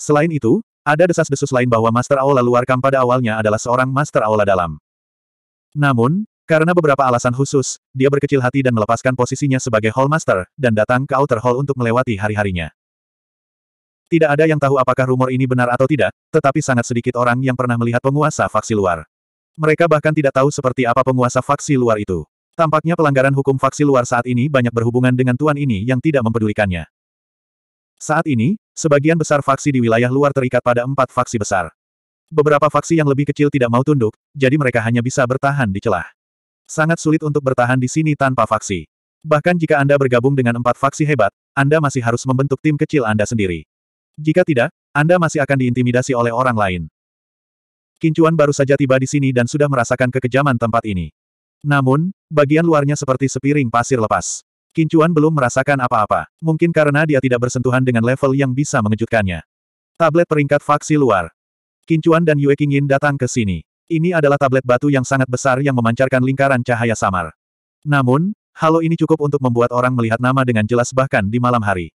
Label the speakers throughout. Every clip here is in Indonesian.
Speaker 1: Selain itu, ada desas-desus lain bahwa Master Aula luar Kam pada awalnya adalah seorang Master Aula dalam. Namun, karena beberapa alasan khusus, dia berkecil hati dan melepaskan posisinya sebagai Hall Master, dan datang ke Outer Hall untuk melewati hari-harinya. Tidak ada yang tahu apakah rumor ini benar atau tidak, tetapi sangat sedikit orang yang pernah melihat penguasa faksi luar. Mereka bahkan tidak tahu seperti apa penguasa faksi luar itu. Tampaknya pelanggaran hukum faksi luar saat ini banyak berhubungan dengan tuan ini yang tidak mempedulikannya. Saat ini, sebagian besar faksi di wilayah luar terikat pada empat faksi besar. Beberapa faksi yang lebih kecil tidak mau tunduk, jadi mereka hanya bisa bertahan di celah. Sangat sulit untuk bertahan di sini tanpa faksi. Bahkan jika Anda bergabung dengan empat faksi hebat, Anda masih harus membentuk tim kecil Anda sendiri. Jika tidak, Anda masih akan diintimidasi oleh orang lain. Kincuan baru saja tiba di sini dan sudah merasakan kekejaman tempat ini. Namun, bagian luarnya seperti sepiring pasir lepas. Kincuan belum merasakan apa-apa, mungkin karena dia tidak bersentuhan dengan level yang bisa mengejutkannya. Tablet peringkat faksi luar. Kincuan dan Yue Qingyin datang ke sini. Ini adalah tablet batu yang sangat besar yang memancarkan lingkaran cahaya samar. Namun, halo ini cukup untuk membuat orang melihat nama dengan jelas bahkan di malam hari.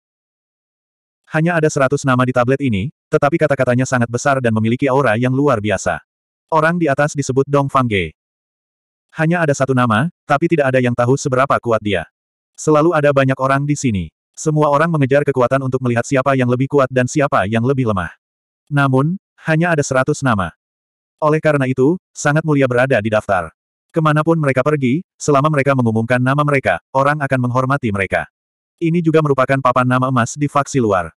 Speaker 1: Hanya ada seratus nama di tablet ini, tetapi kata-katanya sangat besar dan memiliki aura yang luar biasa. Orang di atas disebut Dong Fangge. Hanya ada satu nama, tapi tidak ada yang tahu seberapa kuat dia. Selalu ada banyak orang di sini. Semua orang mengejar kekuatan untuk melihat siapa yang lebih kuat dan siapa yang lebih lemah. Namun, hanya ada seratus nama. Oleh karena itu, sangat mulia berada di daftar. Kemanapun mereka pergi, selama mereka mengumumkan nama mereka, orang akan menghormati mereka. Ini juga merupakan papan nama emas di faksi luar.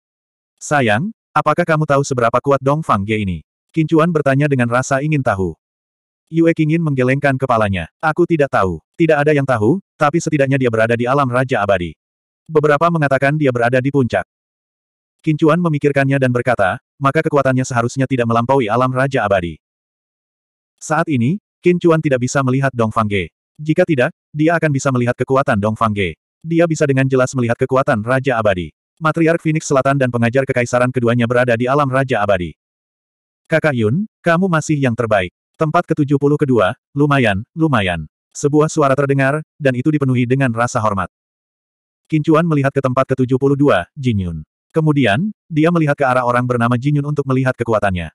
Speaker 1: Sayang, apakah kamu tahu seberapa kuat Dong Fang Ge ini? Kincuan bertanya dengan rasa ingin tahu. Yue ingin menggelengkan kepalanya. Aku tidak tahu. Tidak ada yang tahu, tapi setidaknya dia berada di alam Raja Abadi. Beberapa mengatakan dia berada di puncak. Kincuan memikirkannya dan berkata, maka kekuatannya seharusnya tidak melampaui alam Raja Abadi. Saat ini, Kincuan tidak bisa melihat Dong Ge. Jika tidak, dia akan bisa melihat kekuatan Dong Ge. Dia bisa dengan jelas melihat kekuatan Raja Abadi. Matriark Phoenix Selatan dan pengajar kekaisaran keduanya berada di alam Raja Abadi. Kakak Yun, kamu masih yang terbaik. Tempat ke 72 lumayan, lumayan. Sebuah suara terdengar, dan itu dipenuhi dengan rasa hormat. Kincuan melihat ke tempat ke-72, Yun. Kemudian, dia melihat ke arah orang bernama Jin Yun untuk melihat kekuatannya.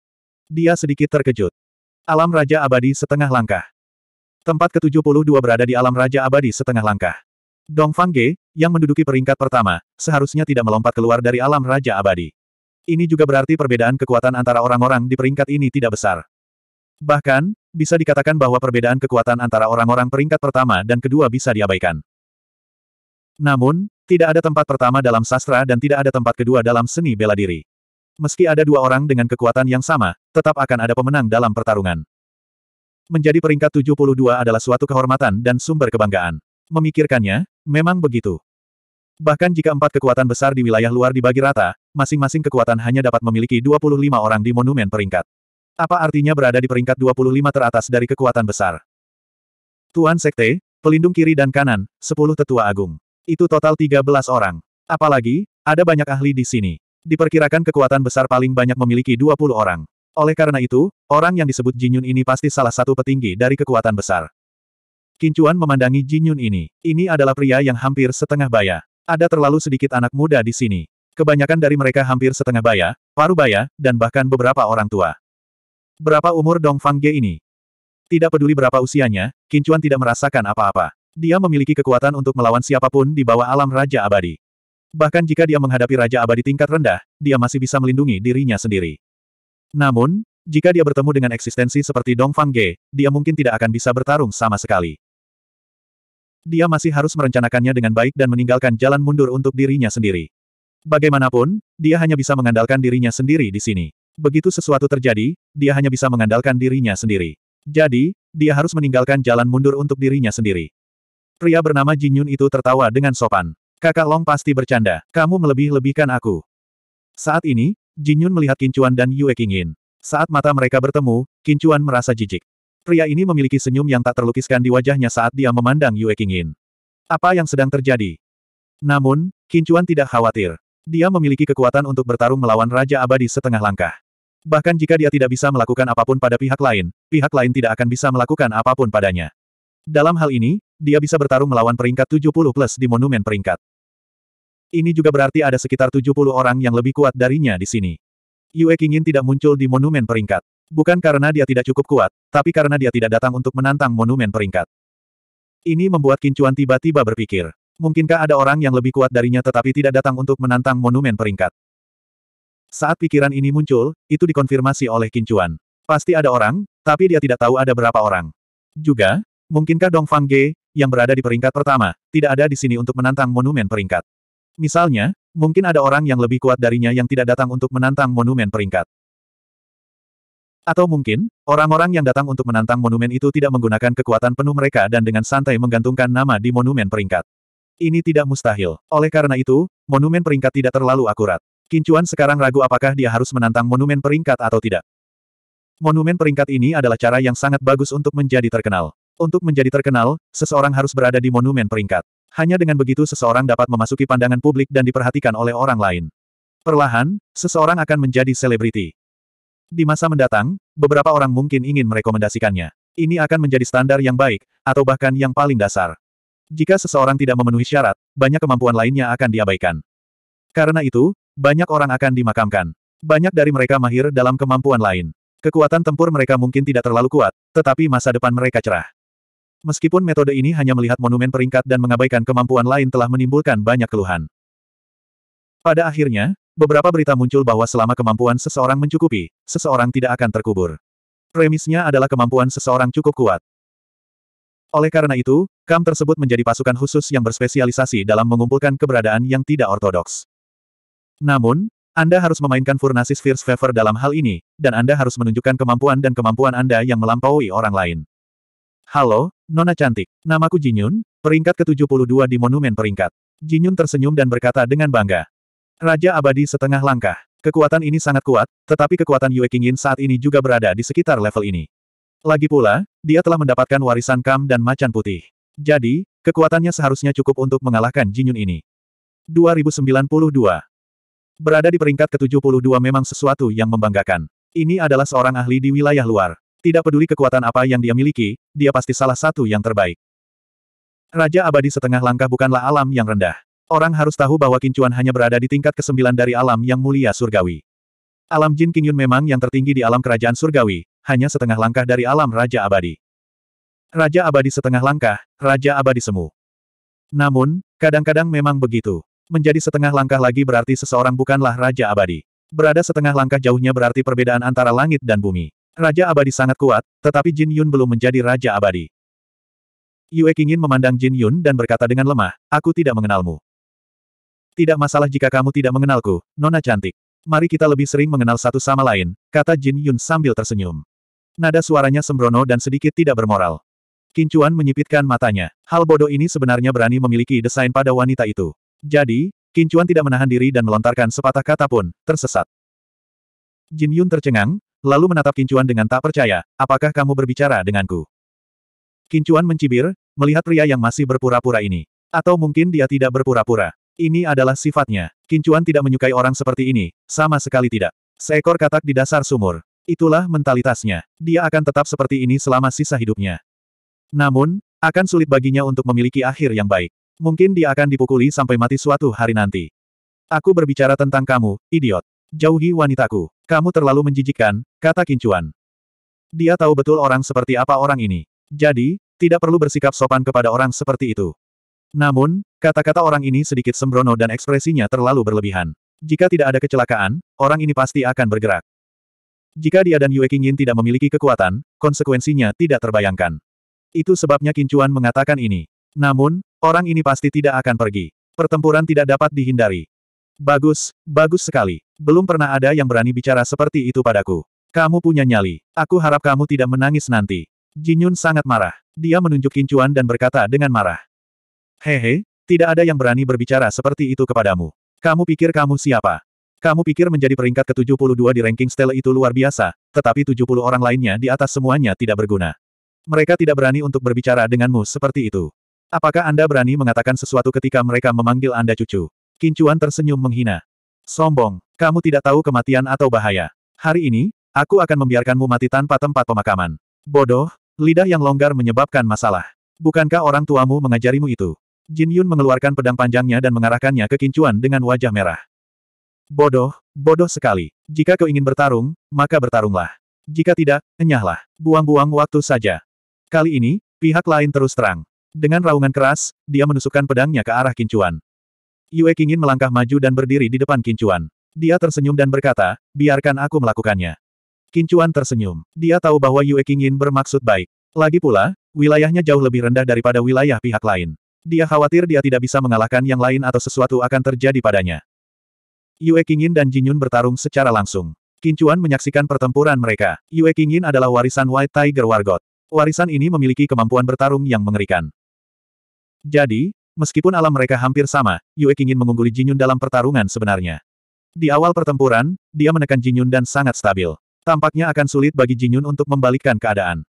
Speaker 1: Dia sedikit terkejut. Alam Raja Abadi setengah langkah. Tempat ke-72 berada di alam Raja Abadi setengah langkah. Dong Fangge, yang menduduki peringkat pertama, seharusnya tidak melompat keluar dari alam Raja Abadi. Ini juga berarti perbedaan kekuatan antara orang-orang di peringkat ini tidak besar. Bahkan, bisa dikatakan bahwa perbedaan kekuatan antara orang-orang peringkat pertama dan kedua bisa diabaikan. Namun, tidak ada tempat pertama dalam sastra dan tidak ada tempat kedua dalam seni bela diri. Meski ada dua orang dengan kekuatan yang sama, tetap akan ada pemenang dalam pertarungan. Menjadi peringkat 72 adalah suatu kehormatan dan sumber kebanggaan. Memikirkannya, memang begitu. Bahkan jika empat kekuatan besar di wilayah luar dibagi rata, masing-masing kekuatan hanya dapat memiliki 25 orang di monumen peringkat. Apa artinya berada di peringkat 25 teratas dari kekuatan besar? Tuan Sekte, pelindung kiri dan kanan, 10 tetua agung. Itu total 13 orang. Apalagi, ada banyak ahli di sini. Diperkirakan kekuatan besar paling banyak memiliki 20 orang. Oleh karena itu, orang yang disebut Jinyun ini pasti salah satu petinggi dari kekuatan besar. Kincuan memandangi Jinyun ini. Ini adalah pria yang hampir setengah baya. Ada terlalu sedikit anak muda di sini. Kebanyakan dari mereka hampir setengah baya, paruh baya, dan bahkan beberapa orang tua. Berapa umur Dong Fang Ge ini? Tidak peduli berapa usianya, Kincuan tidak merasakan apa-apa. Dia memiliki kekuatan untuk melawan siapapun di bawah alam Raja Abadi. Bahkan jika dia menghadapi Raja Abadi tingkat rendah, dia masih bisa melindungi dirinya sendiri. Namun, jika dia bertemu dengan eksistensi seperti Dong Fang Ge, dia mungkin tidak akan bisa bertarung sama sekali. Dia masih harus merencanakannya dengan baik dan meninggalkan jalan mundur untuk dirinya sendiri. Bagaimanapun, dia hanya bisa mengandalkan dirinya sendiri di sini. Begitu sesuatu terjadi, dia hanya bisa mengandalkan dirinya sendiri. Jadi, dia harus meninggalkan jalan mundur untuk dirinya sendiri. Pria bernama Jin Yun itu tertawa dengan sopan. Kakak Long pasti bercanda, kamu melebih-lebihkan aku. Saat ini, Jin Yun melihat Kincuan dan Yue Qingyin. Saat mata mereka bertemu, Kincuan merasa jijik. Pria ini memiliki senyum yang tak terlukiskan di wajahnya saat dia memandang Yue Qingyin. Apa yang sedang terjadi? Namun, Kincuan tidak khawatir. Dia memiliki kekuatan untuk bertarung melawan Raja Abadi setengah langkah. Bahkan jika dia tidak bisa melakukan apapun pada pihak lain, pihak lain tidak akan bisa melakukan apapun padanya. Dalam hal ini, dia bisa bertarung melawan peringkat 70 plus di monumen peringkat. Ini juga berarti ada sekitar 70 orang yang lebih kuat darinya di sini. Yue Qingyin tidak muncul di monumen peringkat. Bukan karena dia tidak cukup kuat, tapi karena dia tidak datang untuk menantang monumen peringkat. Ini membuat Kincuan tiba-tiba berpikir. Mungkinkah ada orang yang lebih kuat darinya tetapi tidak datang untuk menantang monumen peringkat? Saat pikiran ini muncul, itu dikonfirmasi oleh Kincuan. Pasti ada orang, tapi dia tidak tahu ada berapa orang. Juga, mungkinkah Dong Fang Ge, yang berada di peringkat pertama, tidak ada di sini untuk menantang monumen peringkat? Misalnya, mungkin ada orang yang lebih kuat darinya yang tidak datang untuk menantang monumen peringkat. Atau mungkin, orang-orang yang datang untuk menantang monumen itu tidak menggunakan kekuatan penuh mereka dan dengan santai menggantungkan nama di monumen peringkat. Ini tidak mustahil. Oleh karena itu, monumen peringkat tidak terlalu akurat. Kincuan sekarang ragu apakah dia harus menantang monumen peringkat atau tidak. Monumen peringkat ini adalah cara yang sangat bagus untuk menjadi terkenal. Untuk menjadi terkenal, seseorang harus berada di monumen peringkat. Hanya dengan begitu seseorang dapat memasuki pandangan publik dan diperhatikan oleh orang lain. Perlahan, seseorang akan menjadi selebriti. Di masa mendatang, beberapa orang mungkin ingin merekomendasikannya. Ini akan menjadi standar yang baik, atau bahkan yang paling dasar. Jika seseorang tidak memenuhi syarat, banyak kemampuan lainnya akan diabaikan. Karena itu, banyak orang akan dimakamkan. Banyak dari mereka mahir dalam kemampuan lain. Kekuatan tempur mereka mungkin tidak terlalu kuat, tetapi masa depan mereka cerah. Meskipun metode ini hanya melihat monumen peringkat dan mengabaikan kemampuan lain telah menimbulkan banyak keluhan. Pada akhirnya, beberapa berita muncul bahwa selama kemampuan seseorang mencukupi, seseorang tidak akan terkubur. Premisnya adalah kemampuan seseorang cukup kuat. Oleh karena itu, kam tersebut menjadi pasukan khusus yang berspesialisasi dalam mengumpulkan keberadaan yang tidak ortodoks. Namun, Anda harus memainkan Furnasis Fierce Fever dalam hal ini, dan Anda harus menunjukkan kemampuan dan kemampuan Anda yang melampaui orang lain. Halo, Nona Cantik. Namaku Jinyun, peringkat ke-72 di Monumen Peringkat. Jinyun tersenyum dan berkata dengan bangga. Raja Abadi setengah langkah. Kekuatan ini sangat kuat, tetapi kekuatan Yue Qingyin saat ini juga berada di sekitar level ini. Lagi pula, dia telah mendapatkan warisan Kam dan Macan Putih. Jadi, kekuatannya seharusnya cukup untuk mengalahkan Jinyun ini. 2092 Berada di peringkat ke-72 memang sesuatu yang membanggakan. Ini adalah seorang ahli di wilayah luar. Tidak peduli kekuatan apa yang dia miliki, dia pasti salah satu yang terbaik. Raja abadi setengah langkah bukanlah alam yang rendah. Orang harus tahu bahwa Kincuan hanya berada di tingkat ke-9 dari alam yang mulia surgawi. Alam Jin Kingyun memang yang tertinggi di alam kerajaan surgawi, hanya setengah langkah dari alam Raja Abadi. Raja Abadi setengah langkah, Raja Abadi semu. Namun, kadang-kadang memang begitu. Menjadi setengah langkah lagi berarti seseorang bukanlah Raja Abadi. Berada setengah langkah jauhnya berarti perbedaan antara langit dan bumi. Raja Abadi sangat kuat, tetapi Jin Yun belum menjadi Raja Abadi. Yue ingin memandang Jin Yun dan berkata dengan lemah, aku tidak mengenalmu. Tidak masalah jika kamu tidak mengenalku, Nona Cantik. Mari kita lebih sering mengenal satu sama lain, kata Jin Yun sambil tersenyum. Nada suaranya sembrono dan sedikit tidak bermoral. Kincuan menyipitkan matanya. Hal bodoh ini sebenarnya berani memiliki desain pada wanita itu. Jadi, Kincuan tidak menahan diri dan melontarkan sepatah kata pun, tersesat. Jin Yun tercengang, lalu menatap Kincuan dengan tak percaya, apakah kamu berbicara denganku? Kincuan mencibir, melihat pria yang masih berpura-pura ini. Atau mungkin dia tidak berpura-pura. Ini adalah sifatnya. Kincuan tidak menyukai orang seperti ini, sama sekali tidak. Seekor katak di dasar sumur. Itulah mentalitasnya. Dia akan tetap seperti ini selama sisa hidupnya. Namun, akan sulit baginya untuk memiliki akhir yang baik. Mungkin dia akan dipukuli sampai mati suatu hari nanti. Aku berbicara tentang kamu, idiot. Jauhi wanitaku. Kamu terlalu menjijikkan, kata Kincuan. Dia tahu betul orang seperti apa orang ini. Jadi, tidak perlu bersikap sopan kepada orang seperti itu. Namun, kata-kata orang ini sedikit sembrono dan ekspresinya terlalu berlebihan. Jika tidak ada kecelakaan, orang ini pasti akan bergerak. Jika dia dan Yue Qingyin tidak memiliki kekuatan, konsekuensinya tidak terbayangkan. Itu sebabnya Kincuan mengatakan ini. Namun, Orang ini pasti tidak akan pergi. Pertempuran tidak dapat dihindari. Bagus, bagus sekali. Belum pernah ada yang berani bicara seperti itu padaku. Kamu punya nyali. Aku harap kamu tidak menangis nanti. Jinyun sangat marah. Dia menunjuk Kincuan dan berkata dengan marah. Hehe, tidak ada yang berani berbicara seperti itu kepadamu. Kamu pikir kamu siapa? Kamu pikir menjadi peringkat ke-72 di ranking Stella itu luar biasa, tetapi 70 orang lainnya di atas semuanya tidak berguna. Mereka tidak berani untuk berbicara denganmu seperti itu. Apakah Anda berani mengatakan sesuatu ketika mereka memanggil Anda cucu? Kincuan tersenyum menghina. Sombong, kamu tidak tahu kematian atau bahaya. Hari ini, aku akan membiarkanmu mati tanpa tempat pemakaman. Bodoh, lidah yang longgar menyebabkan masalah. Bukankah orang tuamu mengajarimu itu? Jin Yun mengeluarkan pedang panjangnya dan mengarahkannya ke Kincuan dengan wajah merah. Bodoh, bodoh sekali. Jika kau ingin bertarung, maka bertarunglah. Jika tidak, enyahlah. Buang-buang waktu saja. Kali ini, pihak lain terus terang. Dengan raungan keras, dia menusukkan pedangnya ke arah Kincuan. Yue Qingin melangkah maju dan berdiri di depan Kincuan. Dia tersenyum dan berkata, biarkan aku melakukannya. Kincuan tersenyum. Dia tahu bahwa Yue Qingin bermaksud baik. Lagi pula, wilayahnya jauh lebih rendah daripada wilayah pihak lain. Dia khawatir dia tidak bisa mengalahkan yang lain atau sesuatu akan terjadi padanya. Yue Qingin dan Jin Yun bertarung secara langsung. Kincuan menyaksikan pertempuran mereka. Yue Qingin adalah warisan White Tiger Wargot. Warisan ini memiliki kemampuan bertarung yang mengerikan. Jadi, meskipun alam mereka hampir sama, Yue ingin mengungguli Jinyun dalam pertarungan sebenarnya. Di awal pertempuran, dia menekan Jinyun dan sangat stabil. Tampaknya akan sulit bagi Jinyun untuk membalikkan keadaan.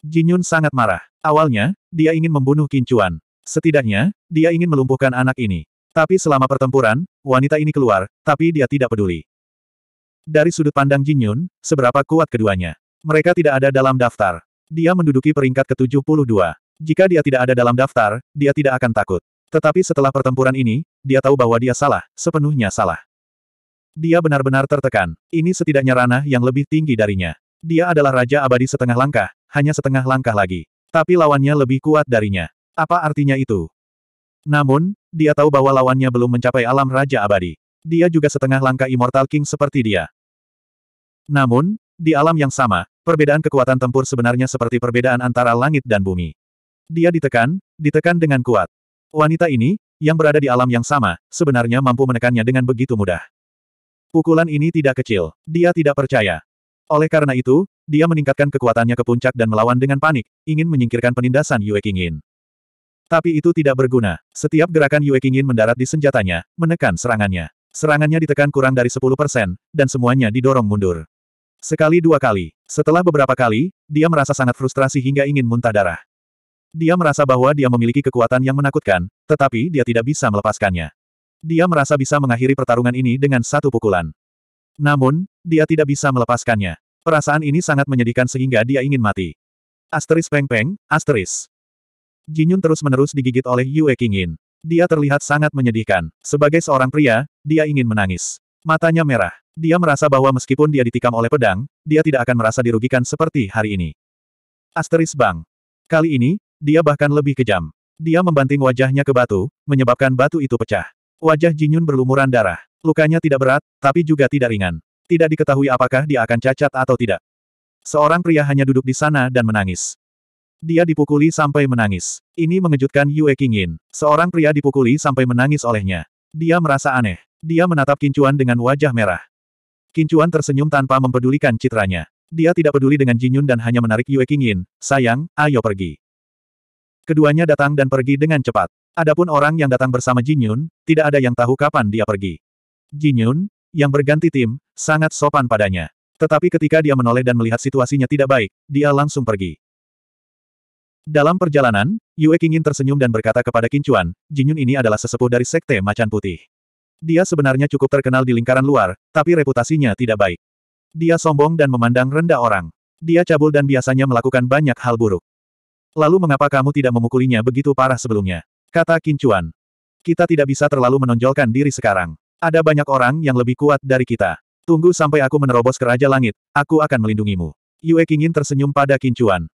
Speaker 1: Jinyun sangat marah. Awalnya, dia ingin membunuh Kincuan. Setidaknya, dia ingin melumpuhkan anak ini. Tapi selama pertempuran, wanita ini keluar, tapi dia tidak peduli. Dari sudut pandang Jinyun, seberapa kuat keduanya. Mereka tidak ada dalam daftar. Dia menduduki peringkat ke-72. Jika dia tidak ada dalam daftar, dia tidak akan takut. Tetapi setelah pertempuran ini, dia tahu bahwa dia salah, sepenuhnya salah. Dia benar-benar tertekan. Ini setidaknya ranah yang lebih tinggi darinya. Dia adalah Raja Abadi setengah langkah, hanya setengah langkah lagi. Tapi lawannya lebih kuat darinya. Apa artinya itu? Namun, dia tahu bahwa lawannya belum mencapai alam Raja Abadi. Dia juga setengah langkah Immortal King seperti dia. Namun, di alam yang sama, perbedaan kekuatan tempur sebenarnya seperti perbedaan antara langit dan bumi. Dia ditekan, ditekan dengan kuat. Wanita ini, yang berada di alam yang sama, sebenarnya mampu menekannya dengan begitu mudah. Pukulan ini tidak kecil. Dia tidak percaya. Oleh karena itu, dia meningkatkan kekuatannya ke puncak dan melawan dengan panik, ingin menyingkirkan penindasan Yue Qingyin. Tapi itu tidak berguna. Setiap gerakan Yue Qingyin mendarat di senjatanya, menekan serangannya. Serangannya ditekan kurang dari 10%, dan semuanya didorong mundur. Sekali dua kali. Setelah beberapa kali, dia merasa sangat frustrasi hingga ingin muntah darah. Dia merasa bahwa dia memiliki kekuatan yang menakutkan, tetapi dia tidak bisa melepaskannya. Dia merasa bisa mengakhiri pertarungan ini dengan satu pukulan. Namun, dia tidak bisa melepaskannya. Perasaan ini sangat menyedihkan sehingga dia ingin mati. Asteris Peng Peng, asteris. Jinyun terus-menerus digigit oleh Yue Qingyin. Dia terlihat sangat menyedihkan. Sebagai seorang pria, dia ingin menangis. Matanya merah. Dia merasa bahwa meskipun dia ditikam oleh pedang, dia tidak akan merasa dirugikan seperti hari ini. Asteris Bang. Kali ini, dia bahkan lebih kejam. Dia membanting wajahnya ke batu, menyebabkan batu itu pecah. Wajah Jinyun berlumuran darah. Lukanya tidak berat, tapi juga tidak ringan. Tidak diketahui apakah dia akan cacat atau tidak. Seorang pria hanya duduk di sana dan menangis. Dia dipukuli sampai menangis. Ini mengejutkan Yue Qingyin. Seorang pria dipukuli sampai menangis olehnya. Dia merasa aneh. Dia menatap Kincuan dengan wajah merah. Kincuan tersenyum tanpa mempedulikan citranya. Dia tidak peduli dengan Jinyun dan hanya menarik Yue Qingyin. Sayang, ayo pergi. Keduanya datang dan pergi dengan cepat. Adapun orang yang datang bersama Jin Yun, tidak ada yang tahu kapan dia pergi. Jin Yun, yang berganti tim, sangat sopan padanya. Tetapi ketika dia menoleh dan melihat situasinya tidak baik, dia langsung pergi. Dalam perjalanan, Yue Qingyin tersenyum dan berkata kepada Kincuan, Yun ini adalah sesepuh dari Sekte Macan Putih. Dia sebenarnya cukup terkenal di lingkaran luar, tapi reputasinya tidak baik. Dia sombong dan memandang rendah orang. Dia cabul dan biasanya melakukan banyak hal buruk. Lalu mengapa kamu tidak memukulinya begitu parah sebelumnya? Kata Kincuan. Kita tidak bisa terlalu menonjolkan diri sekarang. Ada banyak orang yang lebih kuat dari kita. Tunggu sampai aku menerobos ke Raja Langit, aku akan melindungimu. Yue Kingin tersenyum pada Kincuan.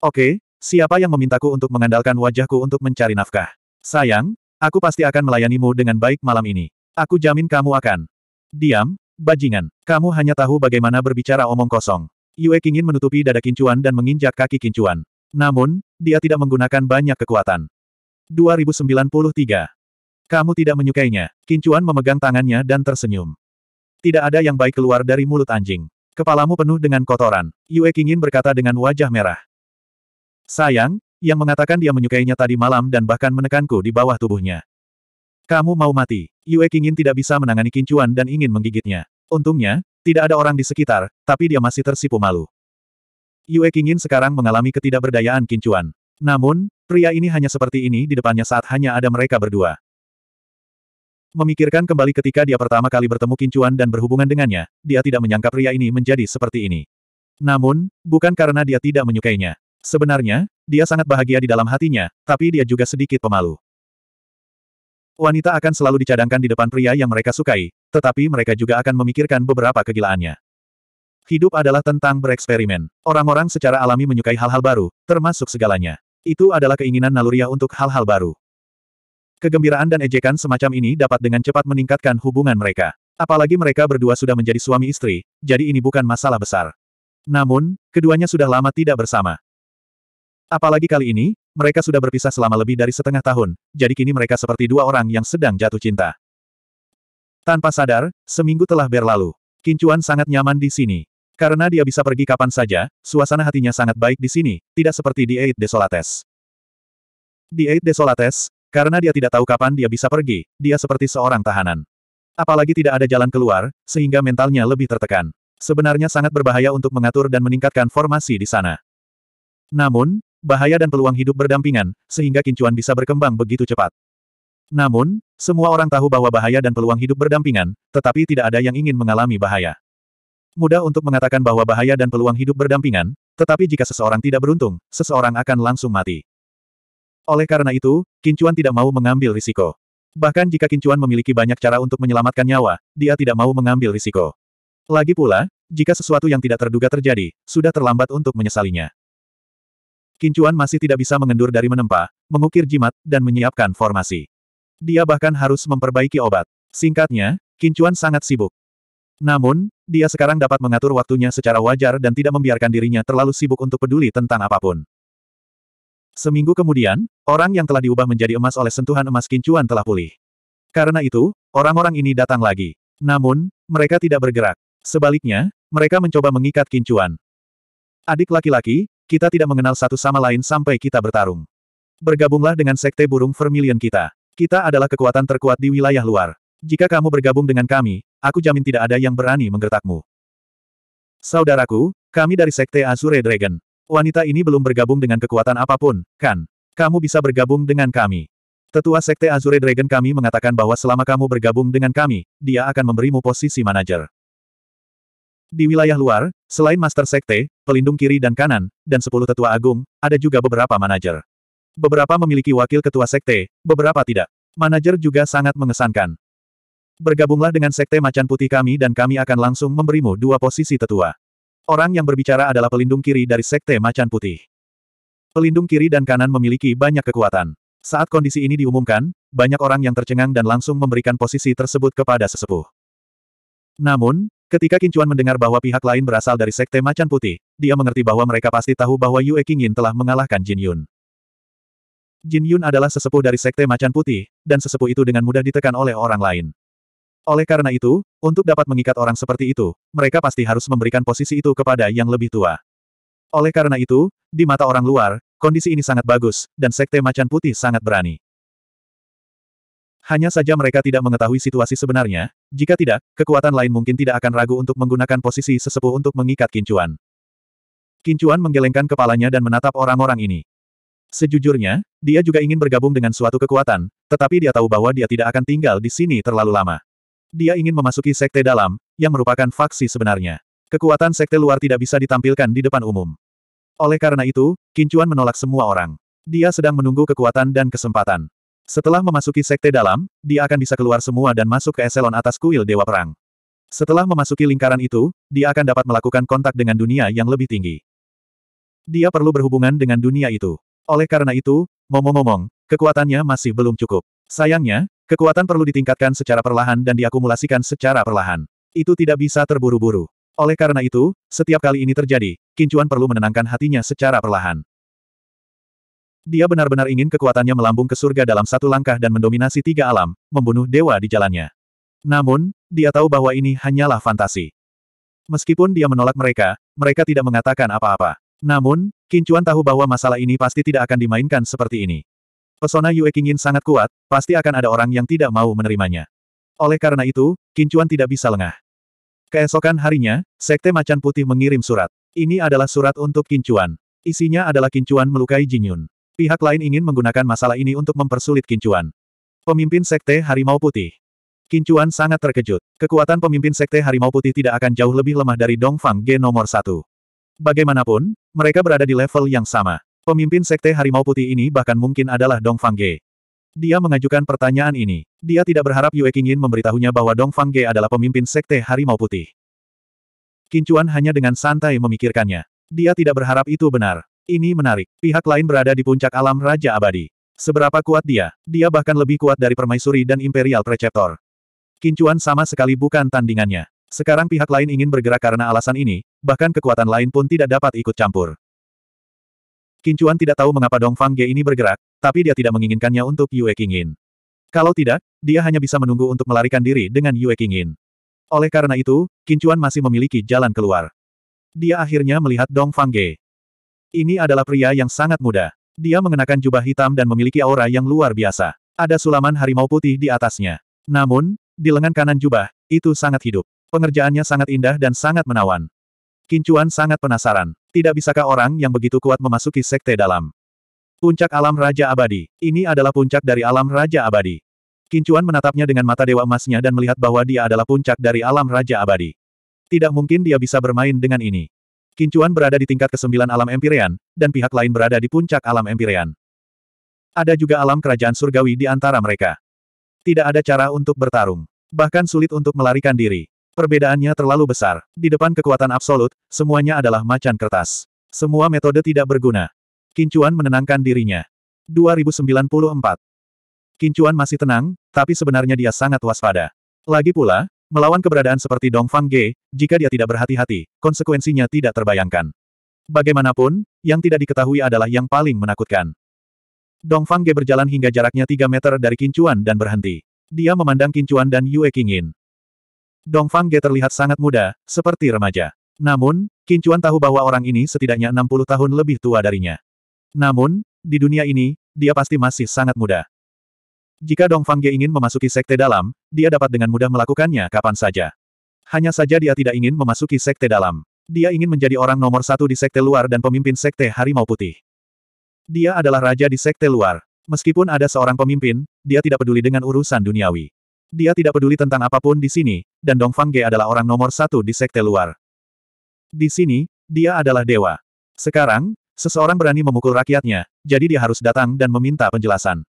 Speaker 1: Oke, siapa yang memintaku untuk mengandalkan wajahku untuk mencari nafkah? Sayang, aku pasti akan melayanimu dengan baik malam ini. Aku jamin kamu akan. Diam, bajingan. Kamu hanya tahu bagaimana berbicara omong kosong. Yue Kingin menutupi dada Kincuan dan menginjak kaki Kincuan. Namun, dia tidak menggunakan banyak kekuatan. 2093. Kamu tidak menyukainya. Kincuan memegang tangannya dan tersenyum. Tidak ada yang baik keluar dari mulut anjing. Kepalamu penuh dengan kotoran. Yue Kingin berkata dengan wajah merah. Sayang, yang mengatakan dia menyukainya tadi malam dan bahkan menekanku di bawah tubuhnya. Kamu mau mati. Yue Kingin tidak bisa menangani kincuan dan ingin menggigitnya. Untungnya, tidak ada orang di sekitar, tapi dia masih tersipu malu. Yue Qingyin sekarang mengalami ketidakberdayaan kincuan. Namun, pria ini hanya seperti ini di depannya saat hanya ada mereka berdua. Memikirkan kembali ketika dia pertama kali bertemu kincuan dan berhubungan dengannya, dia tidak menyangka pria ini menjadi seperti ini. Namun, bukan karena dia tidak menyukainya. Sebenarnya, dia sangat bahagia di dalam hatinya, tapi dia juga sedikit pemalu. Wanita akan selalu dicadangkan di depan pria yang mereka sukai, tetapi mereka juga akan memikirkan beberapa kegilaannya. Hidup adalah tentang bereksperimen. Orang-orang secara alami menyukai hal-hal baru, termasuk segalanya. Itu adalah keinginan naluriah untuk hal-hal baru. Kegembiraan dan ejekan semacam ini dapat dengan cepat meningkatkan hubungan mereka. Apalagi mereka berdua sudah menjadi suami istri, jadi ini bukan masalah besar. Namun, keduanya sudah lama tidak bersama. Apalagi kali ini, mereka sudah berpisah selama lebih dari setengah tahun, jadi kini mereka seperti dua orang yang sedang jatuh cinta. Tanpa sadar, seminggu telah berlalu. Kincuan sangat nyaman di sini. Karena dia bisa pergi kapan saja, suasana hatinya sangat baik di sini, tidak seperti di Eight Desolates. Di Eight Desolates, karena dia tidak tahu kapan dia bisa pergi, dia seperti seorang tahanan. Apalagi tidak ada jalan keluar, sehingga mentalnya lebih tertekan. Sebenarnya sangat berbahaya untuk mengatur dan meningkatkan formasi di sana. Namun, bahaya dan peluang hidup berdampingan, sehingga kincuan bisa berkembang begitu cepat. Namun, semua orang tahu bahwa bahaya dan peluang hidup berdampingan, tetapi tidak ada yang ingin mengalami bahaya mudah untuk mengatakan bahwa bahaya dan peluang hidup berdampingan, tetapi jika seseorang tidak beruntung, seseorang akan langsung mati. Oleh karena itu, Kincuan tidak mau mengambil risiko. Bahkan jika Kincuan memiliki banyak cara untuk menyelamatkan nyawa, dia tidak mau mengambil risiko. Lagi pula, jika sesuatu yang tidak terduga terjadi, sudah terlambat untuk menyesalinya. Kincuan masih tidak bisa mengendur dari menempa, mengukir jimat, dan menyiapkan formasi. Dia bahkan harus memperbaiki obat. Singkatnya, Kincuan sangat sibuk. Namun, dia sekarang dapat mengatur waktunya secara wajar dan tidak membiarkan dirinya terlalu sibuk untuk peduli tentang apapun. Seminggu kemudian, orang yang telah diubah menjadi emas oleh sentuhan emas kincuan telah pulih. Karena itu, orang-orang ini datang lagi. Namun, mereka tidak bergerak. Sebaliknya, mereka mencoba mengikat kincuan. Adik laki-laki, kita tidak mengenal satu sama lain sampai kita bertarung. Bergabunglah dengan sekte burung vermilion kita. Kita adalah kekuatan terkuat di wilayah luar. Jika kamu bergabung dengan kami, Aku jamin tidak ada yang berani menggertakmu. Saudaraku, kami dari Sekte Azure Dragon. Wanita ini belum bergabung dengan kekuatan apapun, kan? Kamu bisa bergabung dengan kami. Tetua Sekte Azure Dragon kami mengatakan bahwa selama kamu bergabung dengan kami, dia akan memberimu posisi manajer. Di wilayah luar, selain Master Sekte, pelindung kiri dan kanan, dan sepuluh tetua agung, ada juga beberapa manajer. Beberapa memiliki wakil ketua sekte, beberapa tidak. Manajer juga sangat mengesankan. Bergabunglah dengan sekte macan putih kami dan kami akan langsung memberimu dua posisi tetua. Orang yang berbicara adalah pelindung kiri dari sekte macan putih. Pelindung kiri dan kanan memiliki banyak kekuatan. Saat kondisi ini diumumkan, banyak orang yang tercengang dan langsung memberikan posisi tersebut kepada sesepuh. Namun, ketika Kincuan mendengar bahwa pihak lain berasal dari sekte macan putih, dia mengerti bahwa mereka pasti tahu bahwa Yue Qingyin telah mengalahkan Jin Yun. Jin Yun adalah sesepuh dari sekte macan putih, dan sesepuh itu dengan mudah ditekan oleh orang lain. Oleh karena itu, untuk dapat mengikat orang seperti itu, mereka pasti harus memberikan posisi itu kepada yang lebih tua. Oleh karena itu, di mata orang luar, kondisi ini sangat bagus, dan Sekte Macan Putih sangat berani. Hanya saja mereka tidak mengetahui situasi sebenarnya, jika tidak, kekuatan lain mungkin tidak akan ragu untuk menggunakan posisi sesepuh untuk mengikat Kincuan. Kincuan menggelengkan kepalanya dan menatap orang-orang ini. Sejujurnya, dia juga ingin bergabung dengan suatu kekuatan, tetapi dia tahu bahwa dia tidak akan tinggal di sini terlalu lama. Dia ingin memasuki sekte dalam, yang merupakan faksi sebenarnya. Kekuatan sekte luar tidak bisa ditampilkan di depan umum. Oleh karena itu, Kincuan menolak semua orang. Dia sedang menunggu kekuatan dan kesempatan. Setelah memasuki sekte dalam, dia akan bisa keluar semua dan masuk ke eselon atas kuil Dewa Perang. Setelah memasuki lingkaran itu, dia akan dapat melakukan kontak dengan dunia yang lebih tinggi. Dia perlu berhubungan dengan dunia itu. Oleh karena itu, ngomong momong kekuatannya masih belum cukup. Sayangnya, Kekuatan perlu ditingkatkan secara perlahan dan diakumulasikan secara perlahan. Itu tidak bisa terburu-buru. Oleh karena itu, setiap kali ini terjadi, Kincuan perlu menenangkan hatinya secara perlahan. Dia benar-benar ingin kekuatannya melambung ke surga dalam satu langkah dan mendominasi tiga alam, membunuh dewa di jalannya. Namun, dia tahu bahwa ini hanyalah fantasi. Meskipun dia menolak mereka, mereka tidak mengatakan apa-apa. Namun, Kincuan tahu bahwa masalah ini pasti tidak akan dimainkan seperti ini. Pesona Yue Qingyin sangat kuat, pasti akan ada orang yang tidak mau menerimanya. Oleh karena itu, Kincuan tidak bisa lengah. Keesokan harinya, Sekte Macan Putih mengirim surat. Ini adalah surat untuk Kincuan. Isinya adalah Kincuan melukai Jinyun. Pihak lain ingin menggunakan masalah ini untuk mempersulit Kincuan. Pemimpin Sekte Harimau Putih. Kincuan sangat terkejut. Kekuatan pemimpin Sekte Harimau Putih tidak akan jauh lebih lemah dari Dongfang G nomor Satu. Bagaimanapun, mereka berada di level yang sama. Pemimpin Sekte Harimau Putih ini bahkan mungkin adalah Dong Fang Ge. Dia mengajukan pertanyaan ini. Dia tidak berharap Yue Qingyin memberitahunya bahwa Dong Fang Ge adalah pemimpin Sekte Harimau Putih. Kincuan hanya dengan santai memikirkannya. Dia tidak berharap itu benar. Ini menarik. Pihak lain berada di puncak alam Raja Abadi. Seberapa kuat dia? Dia bahkan lebih kuat dari Permaisuri dan Imperial Preceptor. Kincuan sama sekali bukan tandingannya. Sekarang pihak lain ingin bergerak karena alasan ini, bahkan kekuatan lain pun tidak dapat ikut campur. Kincuan tidak tahu mengapa Dong Fang Ge ini bergerak, tapi dia tidak menginginkannya untuk Yue Qingyin. Kalau tidak, dia hanya bisa menunggu untuk melarikan diri dengan Yue Qingyin. Oleh karena itu, Kincuan masih memiliki jalan keluar. Dia akhirnya melihat Dong Fang Ge. Ini adalah pria yang sangat muda. Dia mengenakan jubah hitam dan memiliki aura yang luar biasa. Ada sulaman harimau putih di atasnya. Namun, di lengan kanan jubah, itu sangat hidup. Pengerjaannya sangat indah dan sangat menawan. Kincuan sangat penasaran. Tidak bisakah orang yang begitu kuat memasuki sekte dalam puncak alam Raja Abadi? Ini adalah puncak dari alam Raja Abadi. Kincuan menatapnya dengan mata dewa emasnya dan melihat bahwa dia adalah puncak dari alam Raja Abadi. Tidak mungkin dia bisa bermain dengan ini. Kincuan berada di tingkat ke-9 alam Empyrean, dan pihak lain berada di puncak alam Empyrean. Ada juga alam kerajaan surgawi di antara mereka. Tidak ada cara untuk bertarung. Bahkan sulit untuk melarikan diri. Perbedaannya terlalu besar. Di depan kekuatan absolut, semuanya adalah macan kertas. Semua metode tidak berguna. Kincuan menenangkan dirinya. 2094. Kincuan masih tenang, tapi sebenarnya dia sangat waspada. Lagi pula, melawan keberadaan seperti Dong Fang Ge, jika dia tidak berhati-hati, konsekuensinya tidak terbayangkan. Bagaimanapun, yang tidak diketahui adalah yang paling menakutkan. Dong Fang Ge berjalan hingga jaraknya 3 meter dari Kincuan dan berhenti. Dia memandang Kincuan dan Yue Qingyin. Dongfang Ge terlihat sangat muda, seperti remaja. Namun, Kincuan tahu bahwa orang ini setidaknya 60 tahun lebih tua darinya. Namun, di dunia ini, dia pasti masih sangat muda. Jika Dongfang Ge ingin memasuki sekte dalam, dia dapat dengan mudah melakukannya kapan saja. Hanya saja dia tidak ingin memasuki sekte dalam. Dia ingin menjadi orang nomor satu di sekte luar dan pemimpin sekte Harimau Putih. Dia adalah raja di sekte luar. Meskipun ada seorang pemimpin, dia tidak peduli dengan urusan duniawi. Dia tidak peduli tentang apapun di sini, dan Dongfang Ge adalah orang nomor satu di sekte luar. Di sini, dia adalah dewa. Sekarang, seseorang berani memukul rakyatnya, jadi dia harus datang dan meminta penjelasan.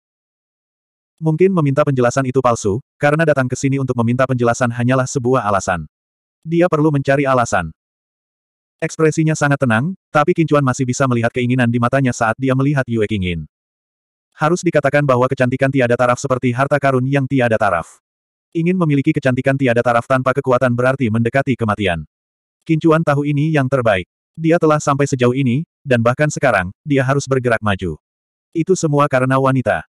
Speaker 1: Mungkin meminta penjelasan itu palsu, karena datang ke sini untuk meminta penjelasan hanyalah sebuah alasan. Dia perlu mencari alasan. Ekspresinya sangat tenang, tapi Kincuan masih bisa melihat keinginan di matanya saat dia melihat Yue Kingin. Harus dikatakan bahwa kecantikan tiada taraf seperti harta karun yang tiada taraf. Ingin memiliki kecantikan tiada taraf tanpa kekuatan berarti mendekati kematian. Kincuan tahu ini yang terbaik. Dia telah sampai sejauh ini, dan bahkan sekarang, dia harus bergerak maju. Itu semua karena wanita.